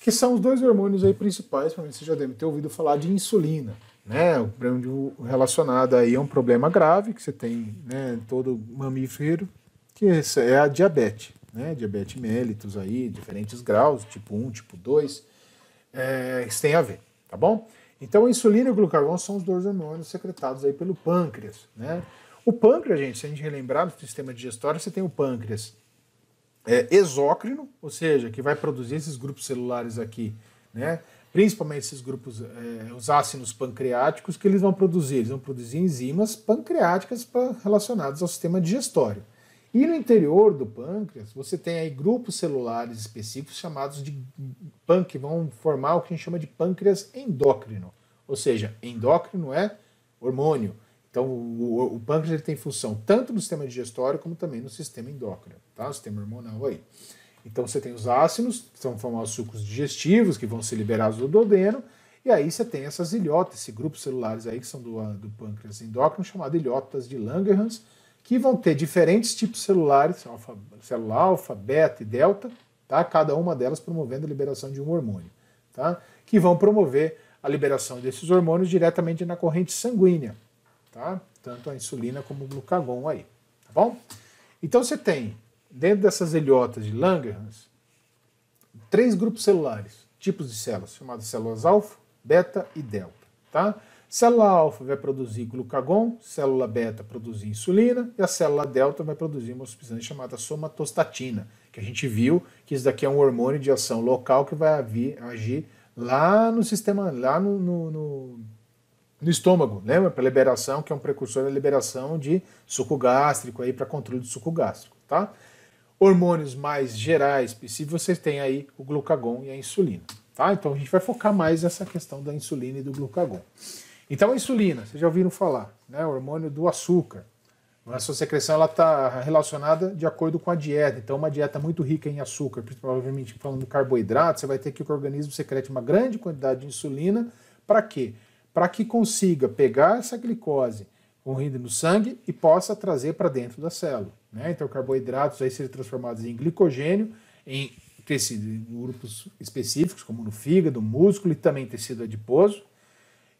que são os dois hormônios aí principais, para mim você já deve ter ouvido falar de insulina, né, o prêmio relacionado aí é um problema grave que você tem, né, todo mamífero, que é a diabetes, né, diabetes mellitus aí, diferentes graus, tipo 1, tipo 2, é, isso tem a ver, tá bom? Então, a insulina e o glucagon são os dois hormônios secretados aí pelo pâncreas, né? O pâncreas, gente, se a gente relembrar do sistema digestório, você tem o pâncreas é, exócrino, ou seja, que vai produzir esses grupos celulares aqui, né? principalmente esses grupos, é, os ácidos pancreáticos, que eles vão produzir? Eles vão produzir enzimas pancreáticas pra, relacionadas ao sistema digestório. E no interior do pâncreas, você tem aí grupos celulares específicos chamados de pâncreas que vão formar o que a gente chama de pâncreas endócrino. Ou seja, endócrino é hormônio. Então, o, o pâncreas tem função tanto no sistema digestório como também no sistema endócrino, tá? O sistema hormonal aí. Então você tem os ácidos, que são formados sucos digestivos, que vão ser liberados do duodeno, e aí você tem essas ilhotas, esse grupo celulares aí que são do, ah, do pâncreas endócrino, chamado ilhotas de Langerhans, que vão ter diferentes tipos celulares, alfa, célula alfa, beta e delta, tá? cada uma delas promovendo a liberação de um hormônio, tá? que vão promover a liberação desses hormônios diretamente na corrente sanguínea, tá? tanto a insulina como o glucagon aí, tá bom? Então você tem dentro dessas heliotas de Langerhans, três grupos celulares, tipos de células, chamadas células alfa, beta e delta. Tá? Célula alfa vai produzir glucagon, célula beta produzir insulina e a célula delta vai produzir uma substância chamada somatostatina, que a gente viu que isso daqui é um hormônio de ação local que vai agir lá no sistema, lá no, no, no, no estômago, lembra? Para liberação, que é um precursor da liberação de suco gástrico aí para controle do suco gástrico, tá? hormônios mais gerais possível, você tem aí o glucagon e a insulina. Tá? Então a gente vai focar mais nessa questão da insulina e do glucagon. Então a insulina, vocês já ouviram falar, né? O hormônio do açúcar. Né? A sua secreção ela está relacionada de acordo com a dieta. Então, uma dieta muito rica em açúcar, provavelmente falando de carboidrato, você vai ter que o organismo secrete uma grande quantidade de insulina. Para quê? Para que consiga pegar essa glicose corrida no sangue e possa trazer para dentro da célula. Né? Então, carboidratos aí serem transformados em glicogênio, em tecido em grupos específicos, como no fígado, músculo e também tecido adiposo.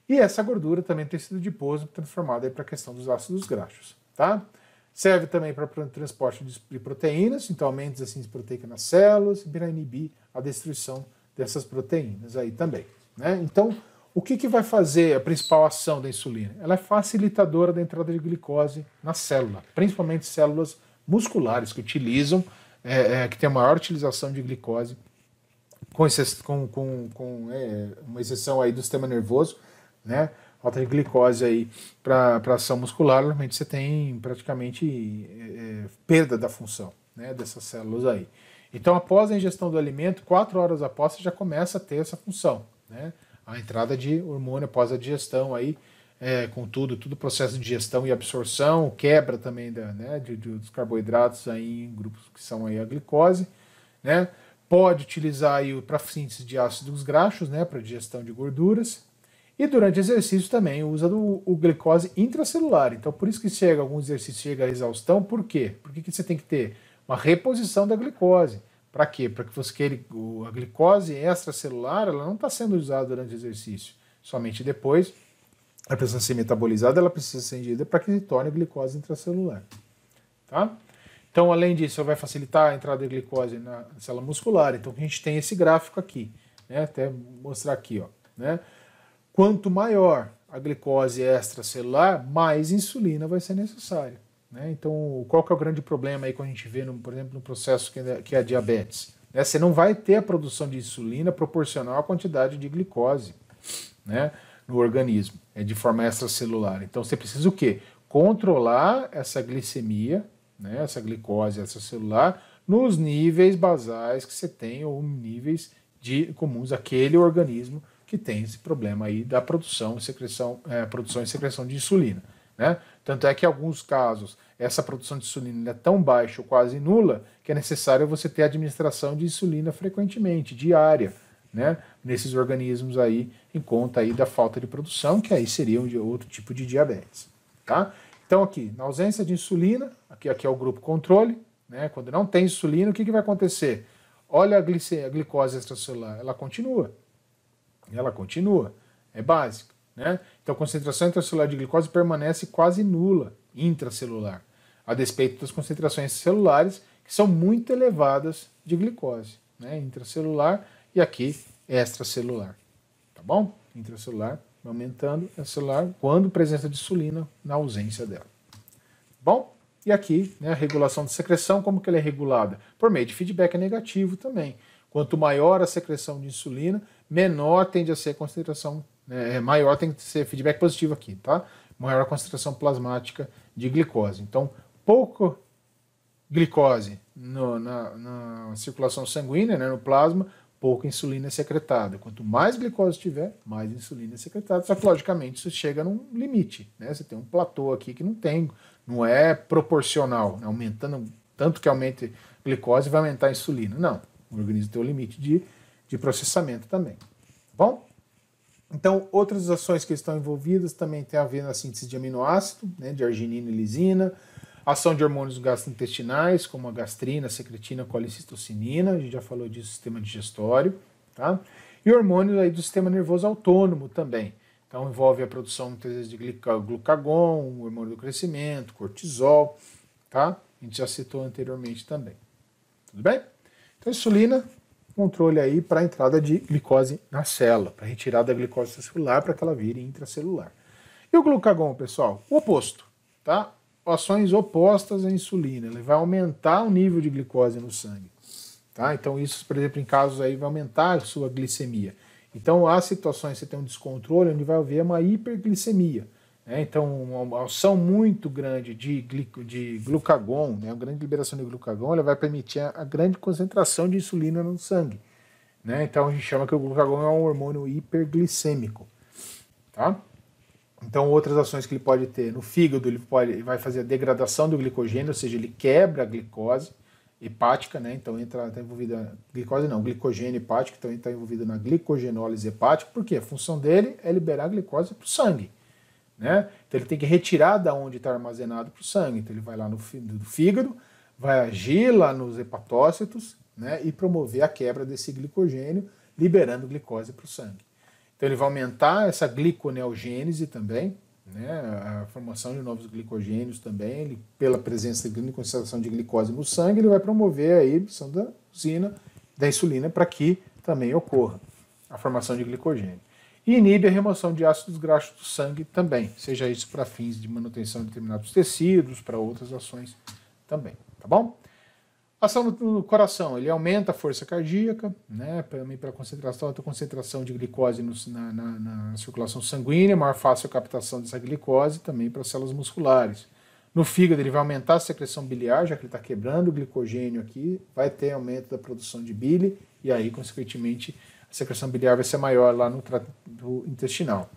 E essa gordura também tecido adiposo transformada para a questão dos ácidos graxos, tá? Serve também para transporte de proteínas, então aumenta a assim, de proteína nas células e para inibir a destruição dessas proteínas aí também, né? Então, o que, que vai fazer a principal ação da insulina? Ela é facilitadora da entrada de glicose na célula, principalmente células musculares que utilizam, é, é, que tem a maior utilização de glicose, com, com, com, com é, uma exceção aí do sistema nervoso, né? Falta de glicose aí para ação muscular, normalmente você tem praticamente é, é, perda da função né, dessas células aí. Então, após a ingestão do alimento, quatro horas após, você já começa a ter essa função, né? a entrada de hormônio após a digestão aí, é, com tudo, todo o processo de digestão e absorção, quebra também da, né, de, de, dos carboidratos aí em grupos que são aí a glicose, né? Pode utilizar aí para síntese de ácidos graxos, né, para digestão de gorduras. E durante exercício também usa do, o glicose intracelular. Então, por isso que chega alguns exercícios chega a exaustão, por quê? Porque que você tem que ter uma reposição da glicose. Para quê? Para que você queira a glicose extracelular, ela não está sendo usada durante o exercício. Somente depois, ela precisa ser metabolizada, ela precisa ser ingerida para que se torne glicose intracelular. Tá? Então, além disso, vai facilitar a entrada de glicose na célula muscular. Então, a gente tem esse gráfico aqui, né? até mostrar aqui. Ó, né? Quanto maior a glicose extracelular, mais insulina vai ser necessária. Né? Então, qual que é o grande problema aí quando a gente vê, no, por exemplo, no processo que é, que é a diabetes? Né? Você não vai ter a produção de insulina proporcional à quantidade de glicose né? no organismo, é de forma extracelular. Então, você precisa o quê? Controlar essa glicemia, né? essa glicose extracelular, nos níveis basais que você tem ou níveis de comuns aquele organismo que tem esse problema aí da produção, secreção, é, produção e secreção de insulina. Né? Tanto é que, em alguns casos, essa produção de insulina é tão baixa ou quase nula que é necessário você ter administração de insulina frequentemente, diária, né? nesses organismos aí, em conta aí da falta de produção, que aí seria um de outro tipo de diabetes. Tá? Então, aqui, na ausência de insulina, aqui, aqui é o grupo controle, né? quando não tem insulina, o que, que vai acontecer? Olha a, glic... a glicose extracelular, ela continua. Ela continua, é básico. Né? Então, a concentração intracelular de glicose permanece quase nula intracelular, a despeito das concentrações celulares, que são muito elevadas de glicose, né? intracelular e aqui extracelular. Tá bom? Intracelular aumentando, é celular quando presença de insulina na ausência dela. Bom, e aqui né, a regulação da secreção, como que ela é regulada? Por meio de feedback negativo também. Quanto maior a secreção de insulina, menor tende a ser a concentração é, é, maior tem que ser feedback positivo aqui, tá? Maior concentração plasmática de glicose. Então, pouco glicose no, na, na, circulação sanguínea, né, no plasma, pouca insulina é secretada. Quanto mais glicose tiver, mais insulina é secretada. Só que, logicamente, isso chega num limite. Né? Você tem um platô aqui que não tem, não é proporcional. Né? Aumentando, tanto que aumente glicose, vai aumentar a insulina. Não. O organismo tem um limite de, de processamento também. Tá bom? Então, outras ações que estão envolvidas também têm a ver na síntese de aminoácido, né, de arginina e lisina, ação de hormônios gastrointestinais, como a gastrina, a secretina, a a gente já falou disso, sistema digestório, tá? E hormônios aí do sistema nervoso autônomo também. Então, envolve a produção muitas vezes de glucagon, hormônio do crescimento, cortisol, tá? A gente já citou anteriormente também. Tudo bem? Então, insulina controle aí para a entrada de glicose na célula, para retirada da glicose celular para que ela vire intracelular. E o glucagon, pessoal, o oposto, tá? Ações opostas à insulina, ele vai aumentar o nível de glicose no sangue, tá? Então isso, por exemplo, em casos aí vai aumentar a sua glicemia. Então há situações que você tem um descontrole onde vai haver uma hiperglicemia. Né? então, uma ação muito grande de, glico, de glucagon, né, uma grande liberação de glucagon, ela vai permitir a, a grande concentração de insulina no sangue. Né? Então, a gente chama que o glucagon é um hormônio hiperglicêmico. Tá? Então, outras ações que ele pode ter no fígado, ele, pode, ele vai fazer a degradação do glicogênio, ou seja, ele quebra a glicose hepática, né? então entra está envolvida glicose não, glicogênio hepático, então está envolvido na glicogenólise hepática, porque a função dele é liberar a glicose para o sangue. Né? Então ele tem que retirar da onde está armazenado para o sangue. Então ele vai lá no fígado, vai agir lá nos hepatócitos né? e promover a quebra desse glicogênio, liberando glicose para o sangue. Então ele vai aumentar essa gliconeogênese também, né? a formação de novos glicogênios também, ele, pela presença de concentração de glicose no sangue, ele vai promover a inibição da usina, da insulina, para que também ocorra a formação de glicogênio e inibe a remoção de ácidos graxos do sangue também, seja isso para fins de manutenção de determinados tecidos, para outras ações também, tá bom? Ação no coração, ele aumenta a força cardíaca, né, também para concentração, alta concentração de glicose no, na, na, na, circulação sanguínea, maior fácil a captação dessa glicose também para células musculares. No fígado ele vai aumentar a secreção biliar, já que ele está quebrando o glicogênio aqui, vai ter aumento da produção de bile e aí, consequentemente, a secreção biliar vai ser maior lá no trato intestinal.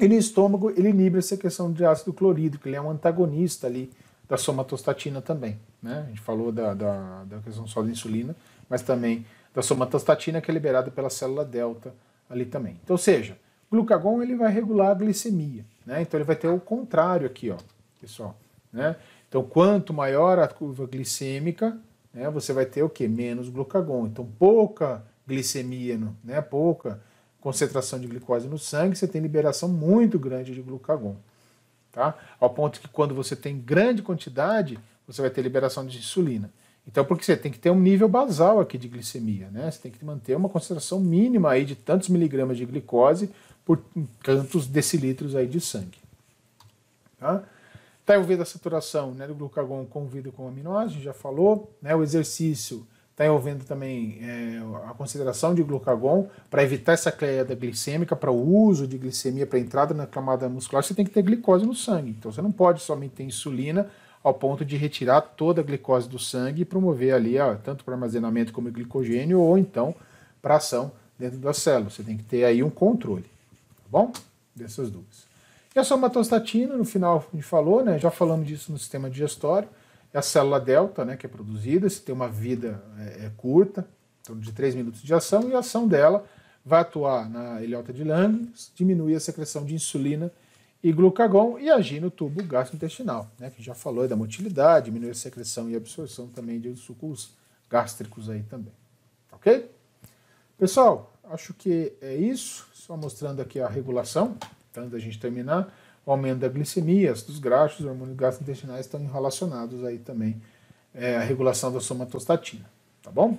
E no estômago, ele inibe a secreção de ácido clorídrico, ele é um antagonista ali da somatostatina também. Né? A gente falou da, da, da questão só da insulina, mas também da somatostatina que é liberada pela célula delta ali também. Então, ou seja, glucagon ele vai regular a glicemia, né? Então ele vai ter o contrário aqui, ó, pessoal, né? Então, quanto maior a curva glicêmica, né, você vai ter o que? Menos glucagon. Então, pouca glicemia, né? pouca concentração de glicose no sangue, você tem liberação muito grande de glucagon. Tá? Ao ponto que quando você tem grande quantidade, você vai ter liberação de insulina. Então, porque você tem que ter um nível basal aqui de glicemia, né? Você tem que manter uma concentração mínima aí de tantos miligramas de glicose por tantos decilitros aí de sangue. Tá? tá o envolvida a saturação né, do glucagon com vidro com aminoácido, já falou. Né, o exercício está envolvendo também é, a consideração de glucagon para evitar essa queda glicêmica, para o uso de glicemia para entrada na camada muscular, você tem que ter glicose no sangue. Então você não pode somente ter insulina ao ponto de retirar toda a glicose do sangue e promover ali ó, tanto para armazenamento como glicogênio ou então para ação dentro das células. Você tem que ter aí um controle, tá bom? Dessas dúvidas. E a somatostatina, no final, a gente falou, né? Já falamos disso no sistema digestório. É a célula delta, né, que é produzida, se tem uma vida é, é curta, então de 3 minutos de ação, e a ação dela vai atuar na ilhota de Lange, diminuir a secreção de insulina e glucagon e agir no tubo gastrointestinal, né, que já falou é da motilidade, diminuir a secreção e absorção também de sucos gástricos aí também. Ok? Pessoal, acho que é isso. Só mostrando aqui a regulação, antes da gente terminar o aumento da glicemia, ácidos graxos, os hormônios gastrointestinais estão relacionados aí também é, à regulação da somatostatina, tá bom?